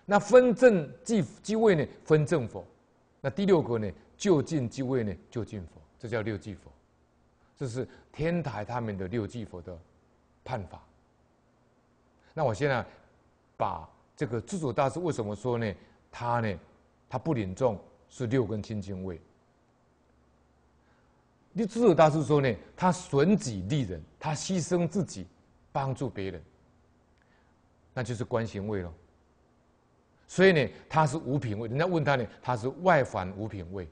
Speaker 1: 那分正即即位呢，分正否。那第六个呢，就近即位呢，就近否。这叫六即佛。这是天台他们的六即佛的判法。那我现在把这个知足大师为什么说呢？他呢，他不领众是六根清净位。你智者大师说呢，他损己利人，他牺牲自己帮助别人，那就是观行位了。所以呢，他是无品位。人家问他呢，他是外凡无品位。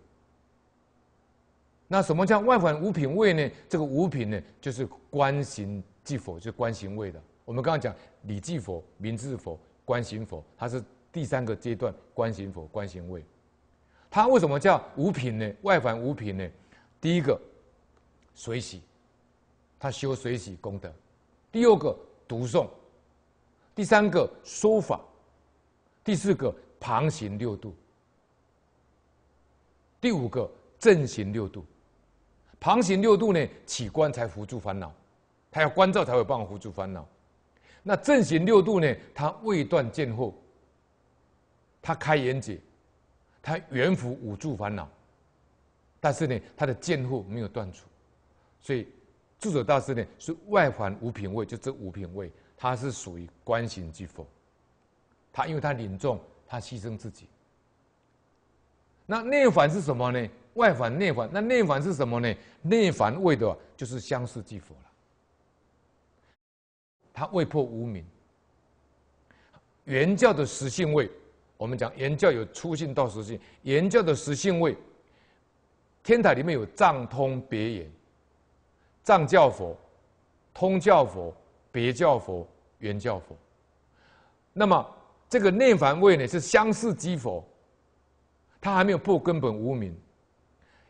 Speaker 1: 那什么叫外凡无品位呢？这个无品呢，就是观行即佛，就是观行位的。我们刚刚讲理即佛，明智佛，观行佛，他是。第三个阶段，观行佛、观行位，它为什么叫五品呢？外凡五品呢？第一个，水洗，他修水洗功德；第二个，读诵；第三个，说法；第四个，旁行六度；第五个，正行六度。旁行六度呢，起观才扶助烦恼，他要关照才会帮我扶助烦恼。那正行六度呢，他未断见惑。他开眼解，他圆福五住烦恼，但是呢，他的见惑没有断除，所以住者大师呢是外凡五品位，就这五品位，他是属于观行即佛，他因为他领众，他牺牲自己。那内凡是什么呢？外凡内凡，那内凡是什么呢？内凡为的，就是相似即佛了，他未破无名。原教的实性位。我们讲原教有初性到实性，原教的实性位，天台里面有藏通别言，藏教佛、通教佛、别教佛、原教佛。那么这个内凡位呢是相似即佛，他还没有破根本无名。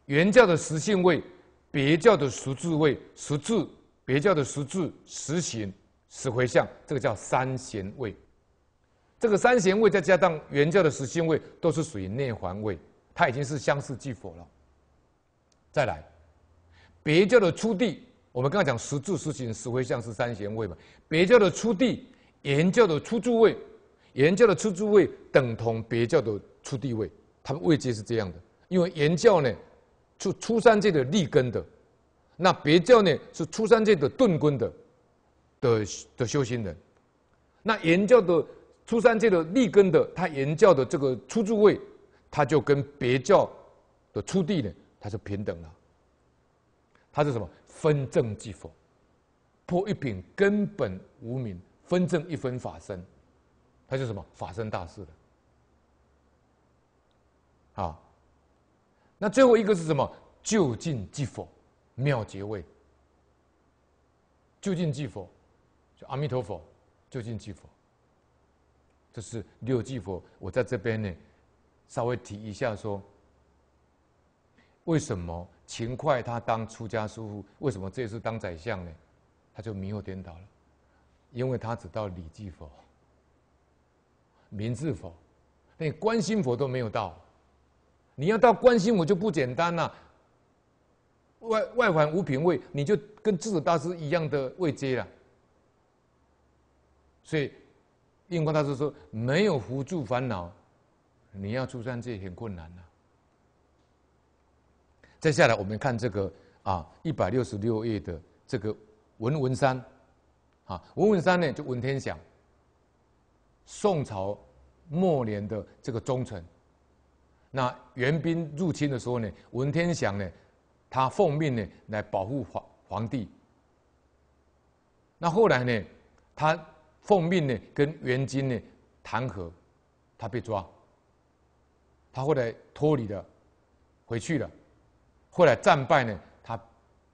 Speaker 1: 原教的实性位、别教的实智位、实智别教的实智实行实回向，这个叫三贤位。这个三贤位再加上原教的十信位，都是属于内环位，它已经是相似即佛了。再来，别教的出地，我们刚才讲十住、十行、十回向是三贤位嘛？别教的出地，圆教的出住位，圆教的出住位等同别教的出地位，它们位阶是这样的。因为圆教呢，是出三界的立根的，那别教呢是出三界的顿根的，的的修行人，那圆教的。初三界的立根的，他言教的这个初住位，他就跟别教的出地呢，他是平等的。他是什么？分正即佛，破一品根本无名，分正一分法身，他是什么？法身大事的。啊，那最后一个是什么？就近即佛，妙结位。就近即佛，就阿弥陀佛，就近即佛。就是六即佛，我在这边呢，稍微提一下说，为什么勤快他当出家师傅，为什么这次当宰相呢？他就迷惑颠倒了，因为他只到礼记佛、明智佛，连观心佛都没有到。你要到观心，我就不简单了。外外环无品位，你就跟智者大师一样的位阶了。所以。印光大师说：“没有扶助烦恼，你要出三界很困难呐。”接下来我们看这个啊，一百六十六页的这个文文山，啊，文文山呢就文天祥，宋朝末年的这个忠臣。那元兵入侵的时候呢，文天祥呢，他奉命呢来保护皇皇帝。那后来呢，他。奉命呢，跟元金呢谈和，他被抓，他后来脱离了，回去了，后来战败呢，他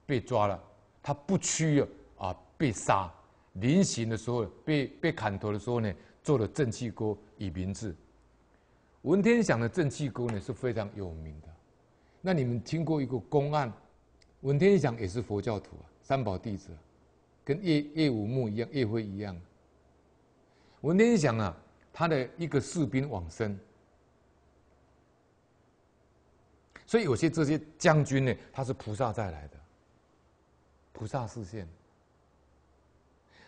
Speaker 1: 被抓了，他不屈啊被杀，临刑的时候被被砍头的时候呢，做了正气歌以明志。文天祥的正气歌呢是非常有名的，那你们听过一个公案，文天祥也是佛教徒啊，三宝弟子，跟叶叶武穆一样，叶辉一样。我天想啊，他的一个士兵往生，所以有些这些将军呢，他是菩萨带来的，菩萨视线。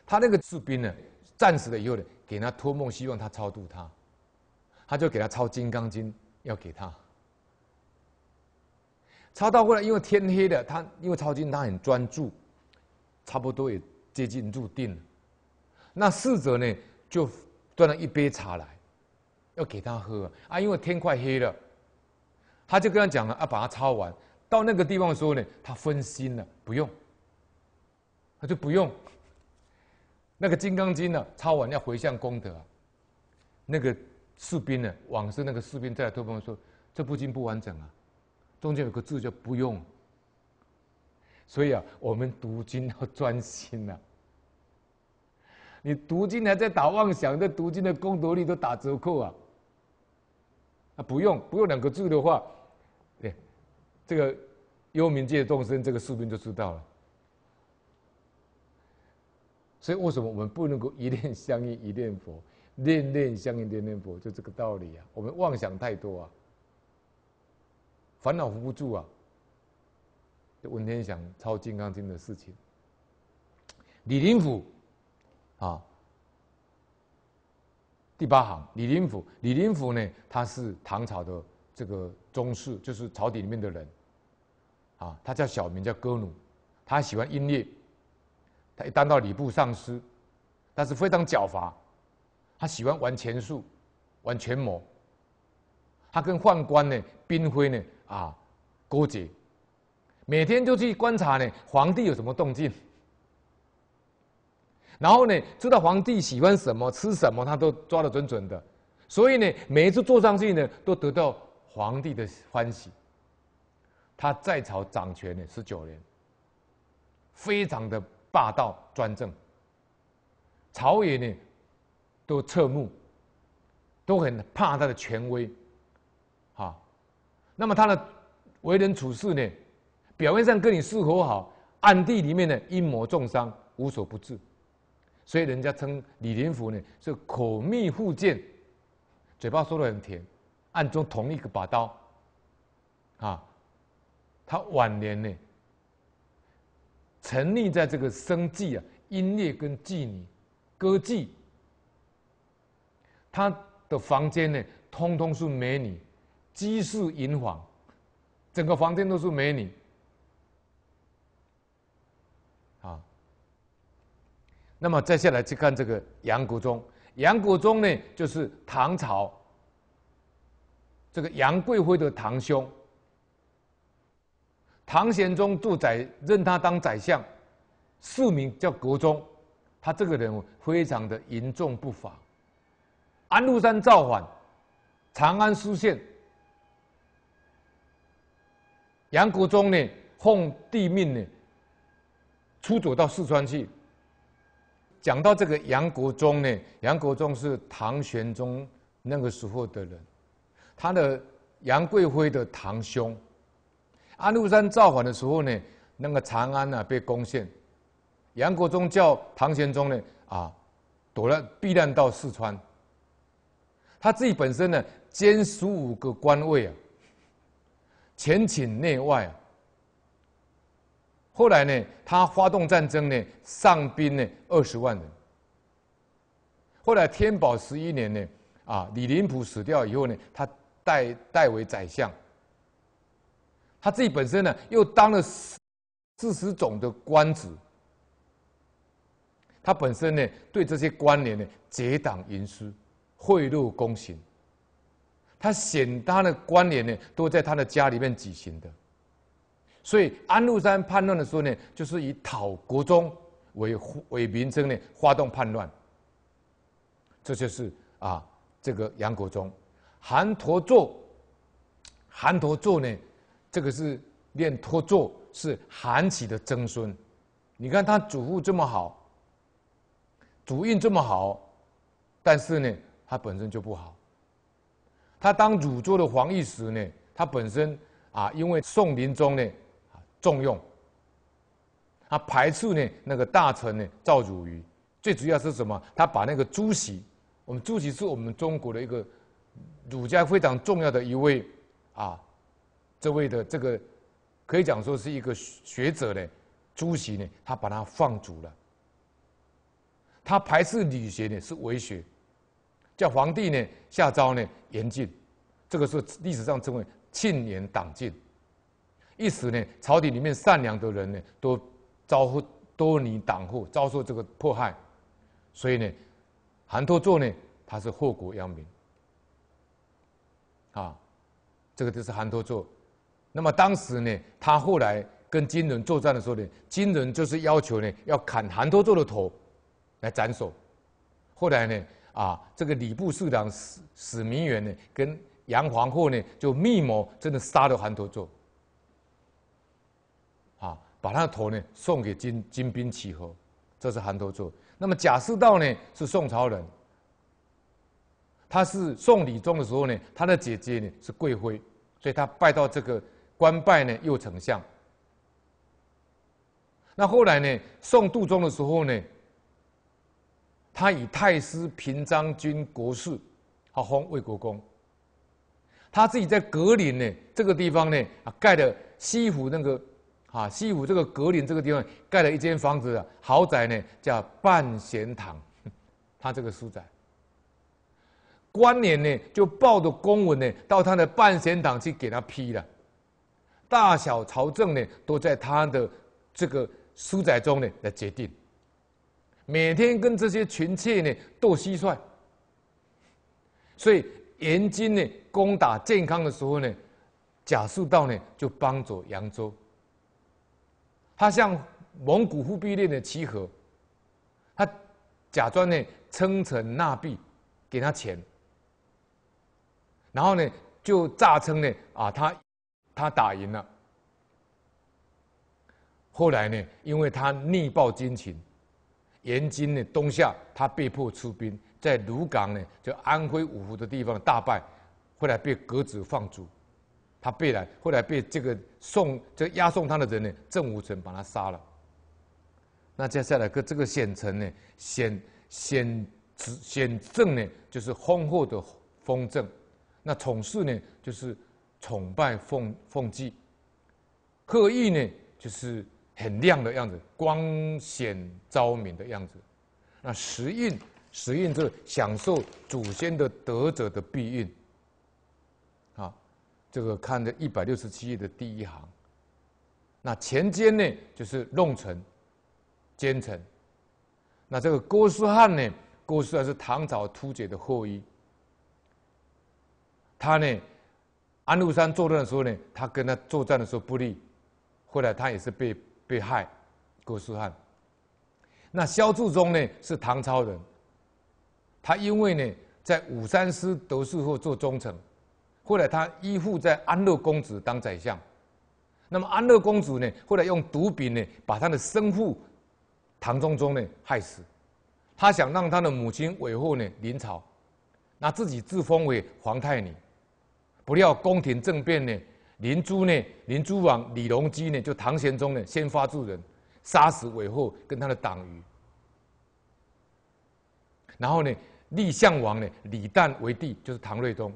Speaker 1: 他那个士兵呢，战死了以后呢，给他托梦，希望他超度他，他就给他抄《金刚经》，要给他抄到后来，因为天黑了，他因为抄经他很专注，差不多也接近入定了。那逝者呢？就端了一杯茶来，要给他喝啊！因为天快黑了，他就跟他讲了：，要把它抄完。到那个地方的时候呢，他分心了，不用，他就不用。那个《金刚经》呢，抄完要回向功德。那个士兵呢，往上那个士兵在托梦说：，这部经不完整啊，中间有个字叫“不用”。所以啊，我们读经要专心啊。你读经还在打妄想，这读经的功德力都打折扣啊！啊，不用不用两个字的话，哎，这个幽冥界众生，这个士兵就知道了。所以为什么我们不能够一念相应一念佛，念念相应念念佛，就这个道理啊！我们妄想太多啊，烦恼扶不住啊。文天祥抄《金刚经》的事情，李林甫。啊，第八行，李林甫。李林甫呢，他是唐朝的这个宗室，就是朝廷里面的人。啊，他叫小名叫哥奴，他喜欢音乐。他一当到礼部尚书，他是非常狡猾。他喜欢玩权术，玩权谋。他跟宦官呢、兵灰呢啊勾结，每天就去观察呢皇帝有什么动静。然后呢，知道皇帝喜欢什么、吃什么，他都抓的准准的，所以呢，每一次坐上去呢，都得到皇帝的欢喜。他在朝掌权呢十九年，非常的霸道专政，朝野呢都侧目，都很怕他的权威，哈，那么他的为人处事呢，表面上跟你伺候好，暗地里面呢阴谋重伤，无所不至。所以人家称李林甫呢，是口蜜腹剑，嘴巴说的很甜，暗中捅一个把刀。啊，他晚年呢，沉溺在这个生计啊，音乐跟妓女、歌妓。他的房间呢，通通是美女，鸡饰银房，整个房间都是美女。那么再下来去看这个杨国忠。杨国忠呢，就是唐朝这个杨贵妃的堂兄。唐玄宗度宰任他当宰相，世名叫国忠。他这个人非常的严重不法。安禄山造反，长安失陷，杨国忠呢奉帝命呢，出走到四川去。讲到这个杨国忠呢，杨国忠是唐玄宗那个时候的人，他的杨贵妃的堂兄。安禄山造反的时候呢，那个长安啊被攻陷，杨国忠叫唐玄宗呢啊躲了避难到四川。他自己本身呢兼十五个官位啊，前请内外。后来呢，他发动战争呢，上兵呢二十万人。后来天宝十一年呢，啊，李林甫死掉以后呢，他代代为宰相。他自己本身呢，又当了四四十种的官职。他本身呢，对这些关联呢，结党营私，贿赂公行。他显他的关联呢，都在他的家里面举行的。所以安禄山叛乱的时候呢，就是以讨国忠为为名，称呢发动叛乱。这就是啊，这个杨国忠、韩陀坐、韩陀坐呢，这个是念陀坐，是韩起的曾孙。你看他祖父这么好，祖运这么好，但是呢，他本身就不好。他当汝州的皇帝时呢，他本身啊，因为宋林宗呢。重用，他排斥呢那个大臣呢赵汝愚，最主要是什么？他把那个朱熹，我们朱熹是我们中国的一个儒家非常重要的一位啊，这位的这个可以讲说是一个学者嘞，朱熹呢他把他放逐了，他排斥理学呢是伪学，叫皇帝呢下诏呢严禁，这个是历史上称为庆元党禁。一时呢，朝廷里面善良的人呢，都遭受多尼党祸，遭受这个迫害。所以呢，韩托作呢，他是祸国殃民。啊，这个就是韩托作。那么当时呢，他后来跟金人作战的时候呢，金人就是要求呢，要砍韩托作的头来斩首。后来呢，啊，这个礼部侍郎史史弥远呢，跟杨皇后呢，就密谋，真的杀了韩托作。把他的头呢送给金金兵齐和，这是韩头座。那么贾似道呢是宋朝人，他是宋理宗的时候呢，他的姐姐呢是贵妃，所以他拜到这个官拜呢右丞相。那后来呢，宋度宗的时候呢，他以太师平章军国事，他封魏国公。他自己在格林呢这个地方呢啊盖的西湖那个。啊，西湖这个格林这个地方盖了一间房子，豪宅呢，叫半贤堂。他这个书宅，官联呢就抱着公文呢到他的半贤堂去给他批了，大小朝政呢都在他的这个书宅中呢来决定，每天跟这些群妾呢斗蟋蟀。所以严军呢攻打健康的时候呢，贾似道呢就帮着扬州。他向蒙古忽必烈的乞和，他假装呢称臣纳币，给他钱，然后呢就诈称呢啊他他打赢了。后来呢，因为他逆暴军情，延津呢东下，他被迫出兵，在鲁港呢，就安徽芜湖的地方大败，后来被革职放逐。他被来，后来被这个送，这个押送他的人呢，郑无成把他杀了。那接下来个这个显臣呢，显显显正呢，就是丰厚的丰正；那宠事呢，就是崇拜奉奉祭；贺意呢，就是很亮的样子，光显昭明的样子；那时运时运是享受祖先的德者的庇运。这个看的一百六十七页的第一行，那前奸呢就是弄臣奸臣，那这个郭书翰呢，郭书翰是唐朝突厥的后裔，他呢安禄山作战的时候呢，他跟他作战的时候不利，后来他也是被被害，郭书翰。那萧祝宗呢是唐朝人，他因为呢在武三思得势后做忠臣。后来他依附在安乐公子当宰相，那么安乐公主呢？后来用毒饼呢，把他的生父唐中宗呢害死。他想让他的母亲韦后呢临朝，那自己自封为皇太女。不料宫廷政变呢，灵朱呢，灵朱王李隆基呢，就唐玄宗呢，先发制人，杀死韦后跟他的党羽。然后呢，立相王呢李旦为帝，就是唐睿宗。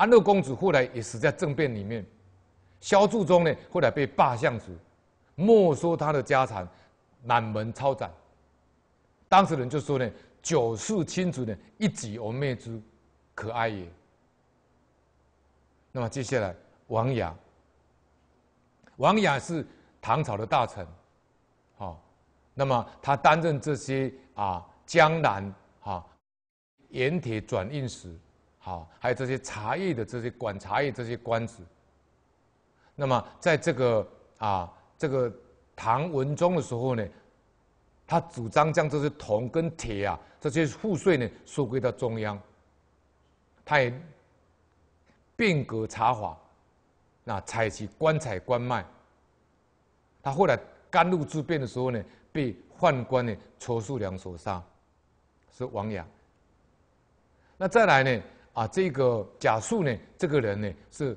Speaker 1: 安乐公主后来也死在政变里面，萧柱宗呢后来被罢相族没收他的家产，满门抄斩。当事人就说呢：“九世亲族呢，一己而灭之，可爱也。”那么接下来，王雅，王雅是唐朝的大臣，好，那么他担任这些啊江南啊盐铁转运使。好，还有这些茶叶的这些管茶叶这些官职。那么，在这个啊，这个唐文宗的时候呢，他主张将这些铜跟铁啊这些赋税呢收归到中央。他也变革茶法，那采取官采官卖。他后来甘露之变的时候呢，被宦官呢仇树良所杀，是王涯。那再来呢？啊，这个贾树呢，这个人呢是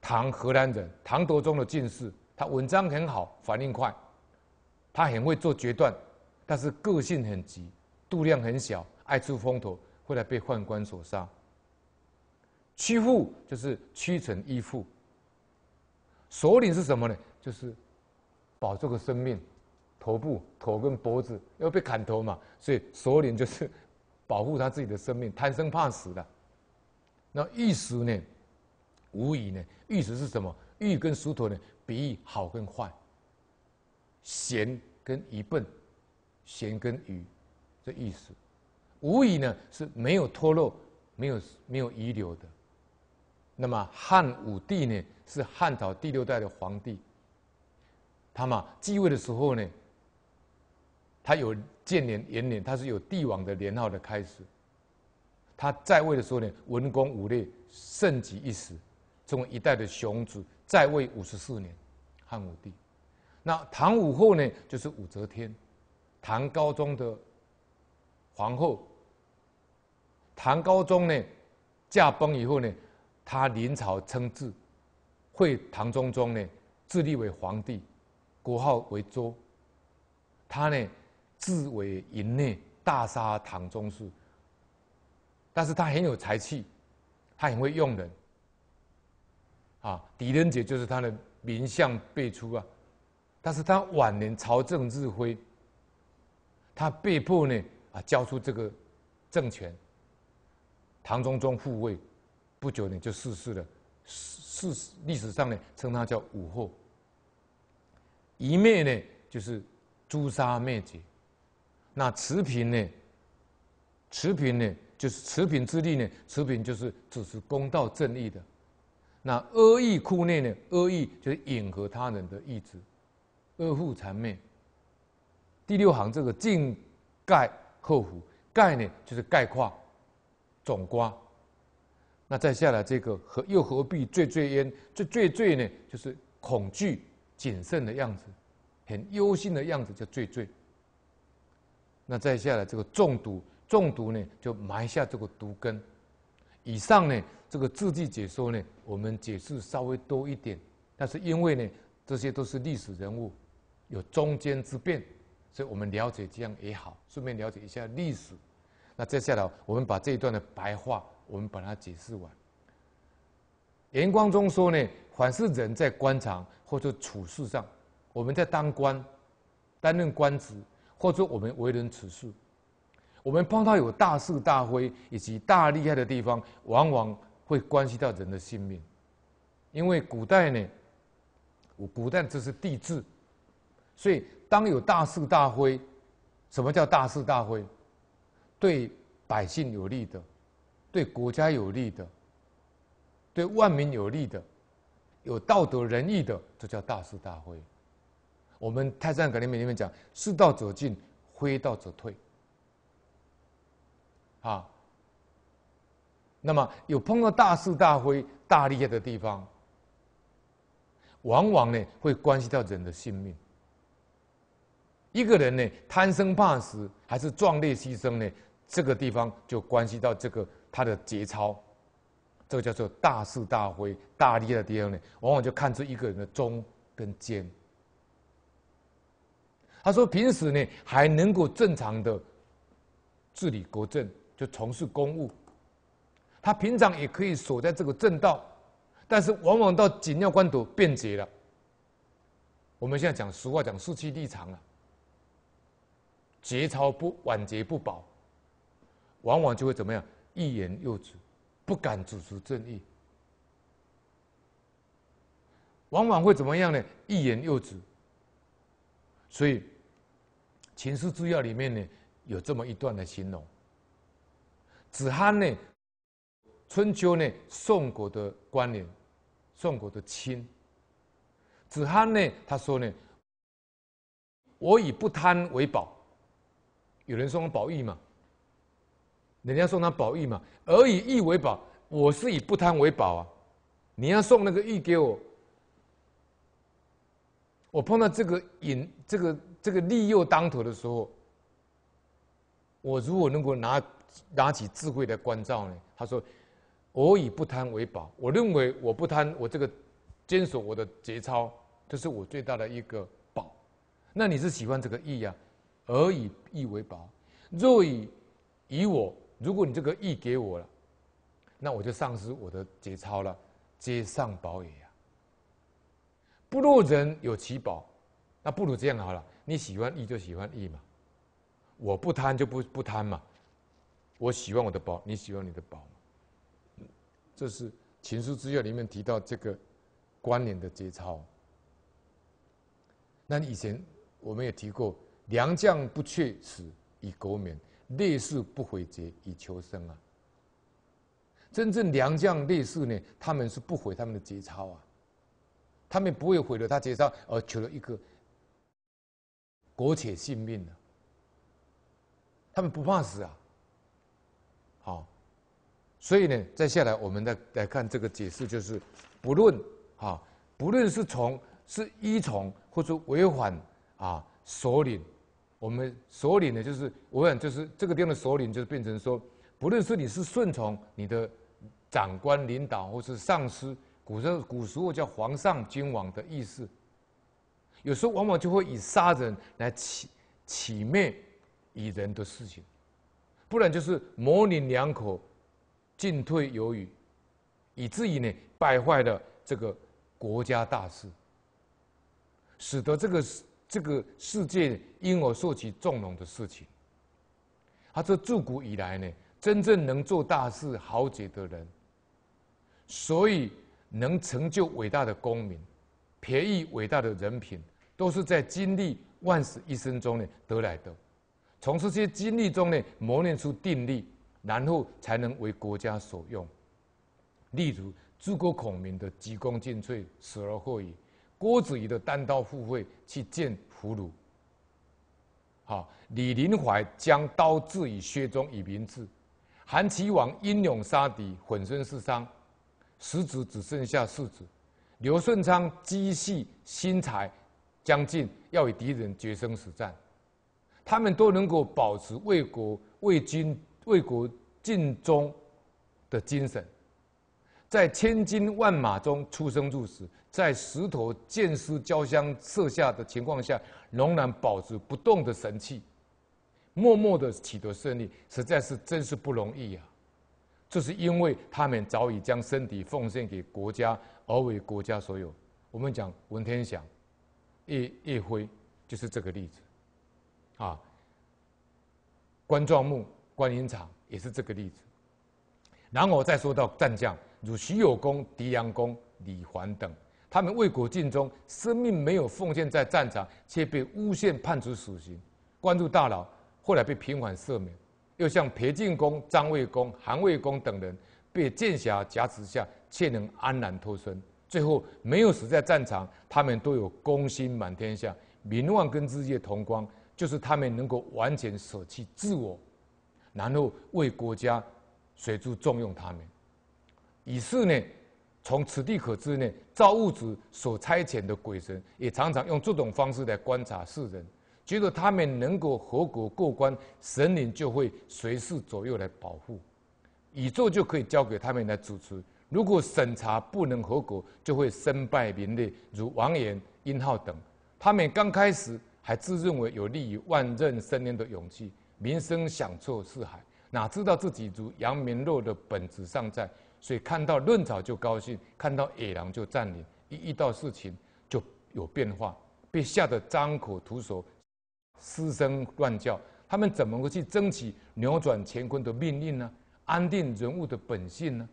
Speaker 1: 唐河南人，唐德宗的进士，他文章很好，反应快，他很会做决断，但是个性很急，度量很小，爱出风头，后来被宦官所杀。屈父就是屈臣依父。首领是什么呢？就是保这个生命，头部、头跟脖子要被砍头嘛，所以首领就是 (laughs) 保护他自己的生命，贪生怕死的。那玉石呢？无疑呢？玉石是什么？玉跟石头呢？比喻好跟坏？贤跟愚笨？贤跟愚？这意思。无疑呢？是没有脱落，没有没有遗留的。那么汉武帝呢？是汉朝第六代的皇帝。他嘛继位的时候呢，他有建年元年，他是有帝王的年号的开始。他在位的时候呢，文功武略，盛极一时，成为一代的雄主，在位五十四年，汉武帝。那唐武后呢，就是武则天，唐高宗的皇后。唐高宗呢，驾崩以后呢，他临朝称制，会唐中宗呢，自立为皇帝，国号为周。他呢，自为营内大杀唐宗室。但是他很有才气，他很会用人，啊，狄仁杰就是他的名相辈出啊。但是他晚年朝政日辉，他被迫呢啊交出这个政权，唐中宗复位不久呢就逝世了，世史历史上呢称他叫武后，一灭呢就是诛杀灭绝，那慈平呢，慈平呢。就是持平之力呢？持平就是主持公道正义的。那恶意酷念呢？恶意就是迎合他人的意志，恶护谄媚。第六行这个敬盖厚福，盖呢就是概括、总瓜。那再下来这个何又何必最最焉最最最呢？就是恐惧谨慎的样子，很忧心的样子叫最最。那再下来这个中毒。中毒呢，就埋下这个毒根。以上呢，这个字句解说呢，我们解释稍微多一点。但是因为呢，这些都是历史人物，有中间之变，所以我们了解这样也好，顺便了解一下历史。那接下来，我们把这一段的白话，我们把它解释完。严光中说呢，凡是人在官场或者处事上，我们在当官、担任官职或者我们为人处事。我们碰到有大是大非以及大厉害的地方，往往会关系到人的性命。因为古代呢，古代这是地制，所以当有大是大非，什么叫大是大非？对百姓有利的，对国家有利的，对万民有利的，有道德仁义的，这叫大是大非。我们《泰山格言》里面讲：是道者进，非道者退。啊，那么有碰到大是大非、大利害的地方，往往呢会关系到人的性命。一个人呢贪生怕死，还是壮烈牺牲呢？这个地方就关系到这个他的节操。这个叫做大是大非、大利的地方呢，往往就看出一个人的忠跟奸。他说，平时呢还能够正常的治理国政。就从事公务，他平常也可以守在这个正道，但是往往到紧要关头变节了。我们现在讲俗话讲“士气立长”了，节操不晚节不保，往往就会怎么样？欲言又止，不敢主持正义，往往会怎么样呢？欲言又止。所以《情书之要》里面呢，有这么一段的形容。子罕呢？春秋呢？宋国的关联，宋国的亲。子罕呢？他说呢：“我以不贪为宝。”有人送他宝玉嘛？人家送他宝玉嘛？而以玉为宝，我是以不贪为宝啊！你要送那个玉给我，我碰到这个引、这个、这个利诱当头的时候，我如果能够拿。拿起智慧的关照呢？他说：“我以不贪为宝，我认为我不贪，我这个坚守我的节操，这是我最大的一个宝。那你是喜欢这个义呀？而以义为宝。若以以我，如果你这个义给我了，那我就丧失我的节操了，皆上宝也呀。不若人有其宝，那不如这样好了。你喜欢义就喜欢义嘛，我不贪就不不贪嘛。”我喜欢我的宝，你喜欢你的宝吗？这是《情书》之约》里面提到这个关联的节操。那以前我们也提过，良将不却死以苟免，烈士不悔节以求生啊。真正良将烈士呢，他们是不毁他们的节操啊，他们不会毁了他节操而求了一个苟且性命啊，他们不怕死啊。所以呢，再下来我们再来看这个解释，就是不论啊，不论是从是依从或者违反啊，首领，我们首领呢，就是违反，就是这个地方的首领，就是变成说，不论是你是顺从你的长官领导或是上司，古时候古时候叫皇上君王的意思，有时候往往就会以杀人来起起灭以人的事情，不然就是模棱两可。进退犹豫，以至于呢败坏了这个国家大事，使得这个这个世界因我受其纵容的事情。他说：自古以来呢，真正能做大事豪杰的人，所以能成就伟大的功名，培育伟大的人品，都是在经历万死一生中呢得来的。从这些经历中呢磨练出定力。然后才能为国家所用。例如，诸葛孔明的鞠躬尽瘁，死而后已；郭子仪的单刀赴会去见俘虏。好，李林怀将刀置于薛中以明志；韩齐王英勇杀敌，浑身是伤，十指只剩下四指；刘顺昌机细心才，将近要与敌人决生死战。他们都能够保持为国为军。为国尽忠的精神，在千军万马中出生入死，在石头箭矢交相射下的情况下，仍然保持不动的神气，默默的取得胜利，实在是真是不容易啊！这是因为他们早已将身体奉献给国家，而为国家所有。我们讲文天祥、叶叶辉，就是这个例子。啊，关壮木。观音场也是这个例子。然后我再说到战将，如徐有功、狄阳公、李环等，他们为国尽忠，生命没有奉献在战场，却被诬陷判处死刑，关入大牢，后来被平反赦免。又像裴进公、张卫公、韩卫公等人，被剑侠夹持下，却能安然脱身，最后没有死在战场，他们都有功勋满天下，名望跟日月同光，就是他们能够完全舍弃自我。然后为国家，随之重用他们。以是呢，从此地可知呢，造物主所差遣的鬼神，也常常用这种方式来观察世人，觉得他们能够合格过关，神灵就会随时左右来保护，宇宙就可以交给他们来主持。如果审查不能合格，就会身败名裂，如王延、殷浩等。他们刚开始还自认为有利于万仞生灵的勇气。名声响彻四海，哪知道自己族扬名落的本质尚在？所以看到嫩草就高兴，看到野狼就占领。一遇到事情就有变化，被吓得张口吐舌，嘶声乱叫。他们怎么会去争取扭转乾坤的命运呢？安定人物的本性呢？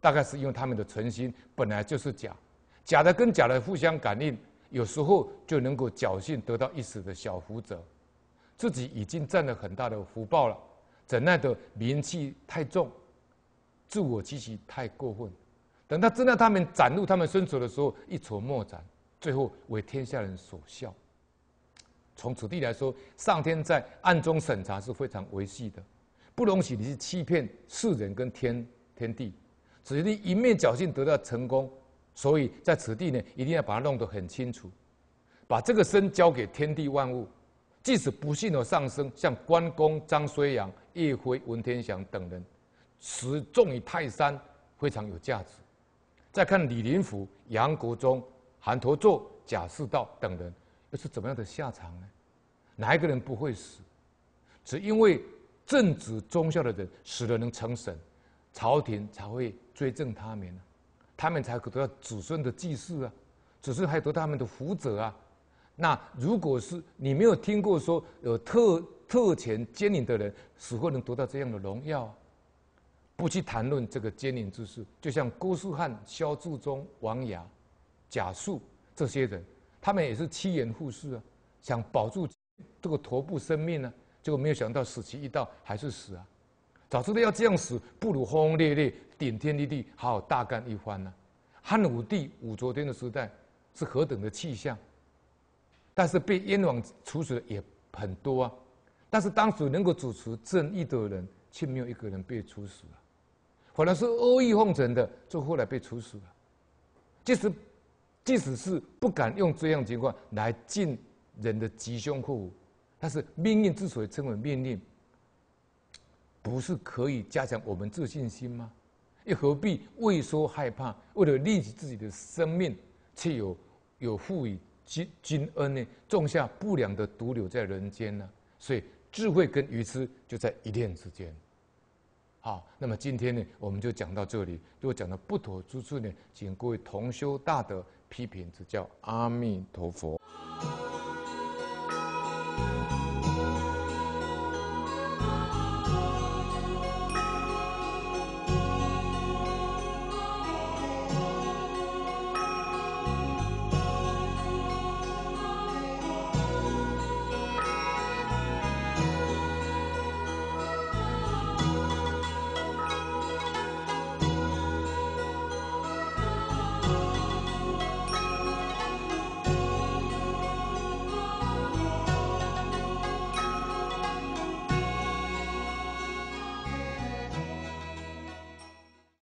Speaker 1: 大概是因为他们的诚心本来就是假，假的跟假的互相感应，有时候就能够侥幸得到一时的小福泽。自己已经占了很大的福报了，怎奈的名气太重，自我欺极太过分。等他真的他们展露他们身手的时候，一筹莫展，最后为天下人所笑。从此地来说，上天在暗中审查是非常维系的，不容许你去欺骗世人跟天天地。只是你一面侥幸得到成功，所以在此地呢，一定要把它弄得很清楚，把这个身交给天地万物。即使不幸而上升，像关公、张飞、杨、岳飞、文天祥等人，死重于泰山，非常有价值。再看李林甫、杨国忠、韩侂作、贾似道等人，又是怎么样的下场呢？哪一个人不会死？只因为正直忠孝的人死了能成神，朝廷才会追赠他们他们才得到子孙的祭祀啊，子孙还得到他们的福泽啊。那如果是你没有听过说有特特权监领的人死后能得到这样的荣耀，不去谈论这个监领之事，就像郭树汉、萧柱忠、王雅、贾树这些人，他们也是七言护士啊，想保住这个头部生命呢，结果没有想到死期一到还是死啊！早知道要这样死，不如轰轰烈烈、顶天立地，好好大干一番呢。汉武帝、武则天的时代是何等的气象！但是被冤枉处死的也很多啊，但是当时能够主持正义的人却没有一个人被处死了，反而是阿谀奉承的就后来被处死了。即使，即使是不敢用这样情况来进人的吉凶祸福，但是命运之所以称为命运，不是可以加强我们自信心吗？又何必畏缩害怕，为了利己自己的生命，却有有赋予金积恩呢，种下不良的毒瘤在人间呢，所以智慧跟愚痴就在一念之间。好，那么今天呢，我们就讲到这里。如果讲得不妥之处呢，请各位同修大德批评指教。阿弥陀佛。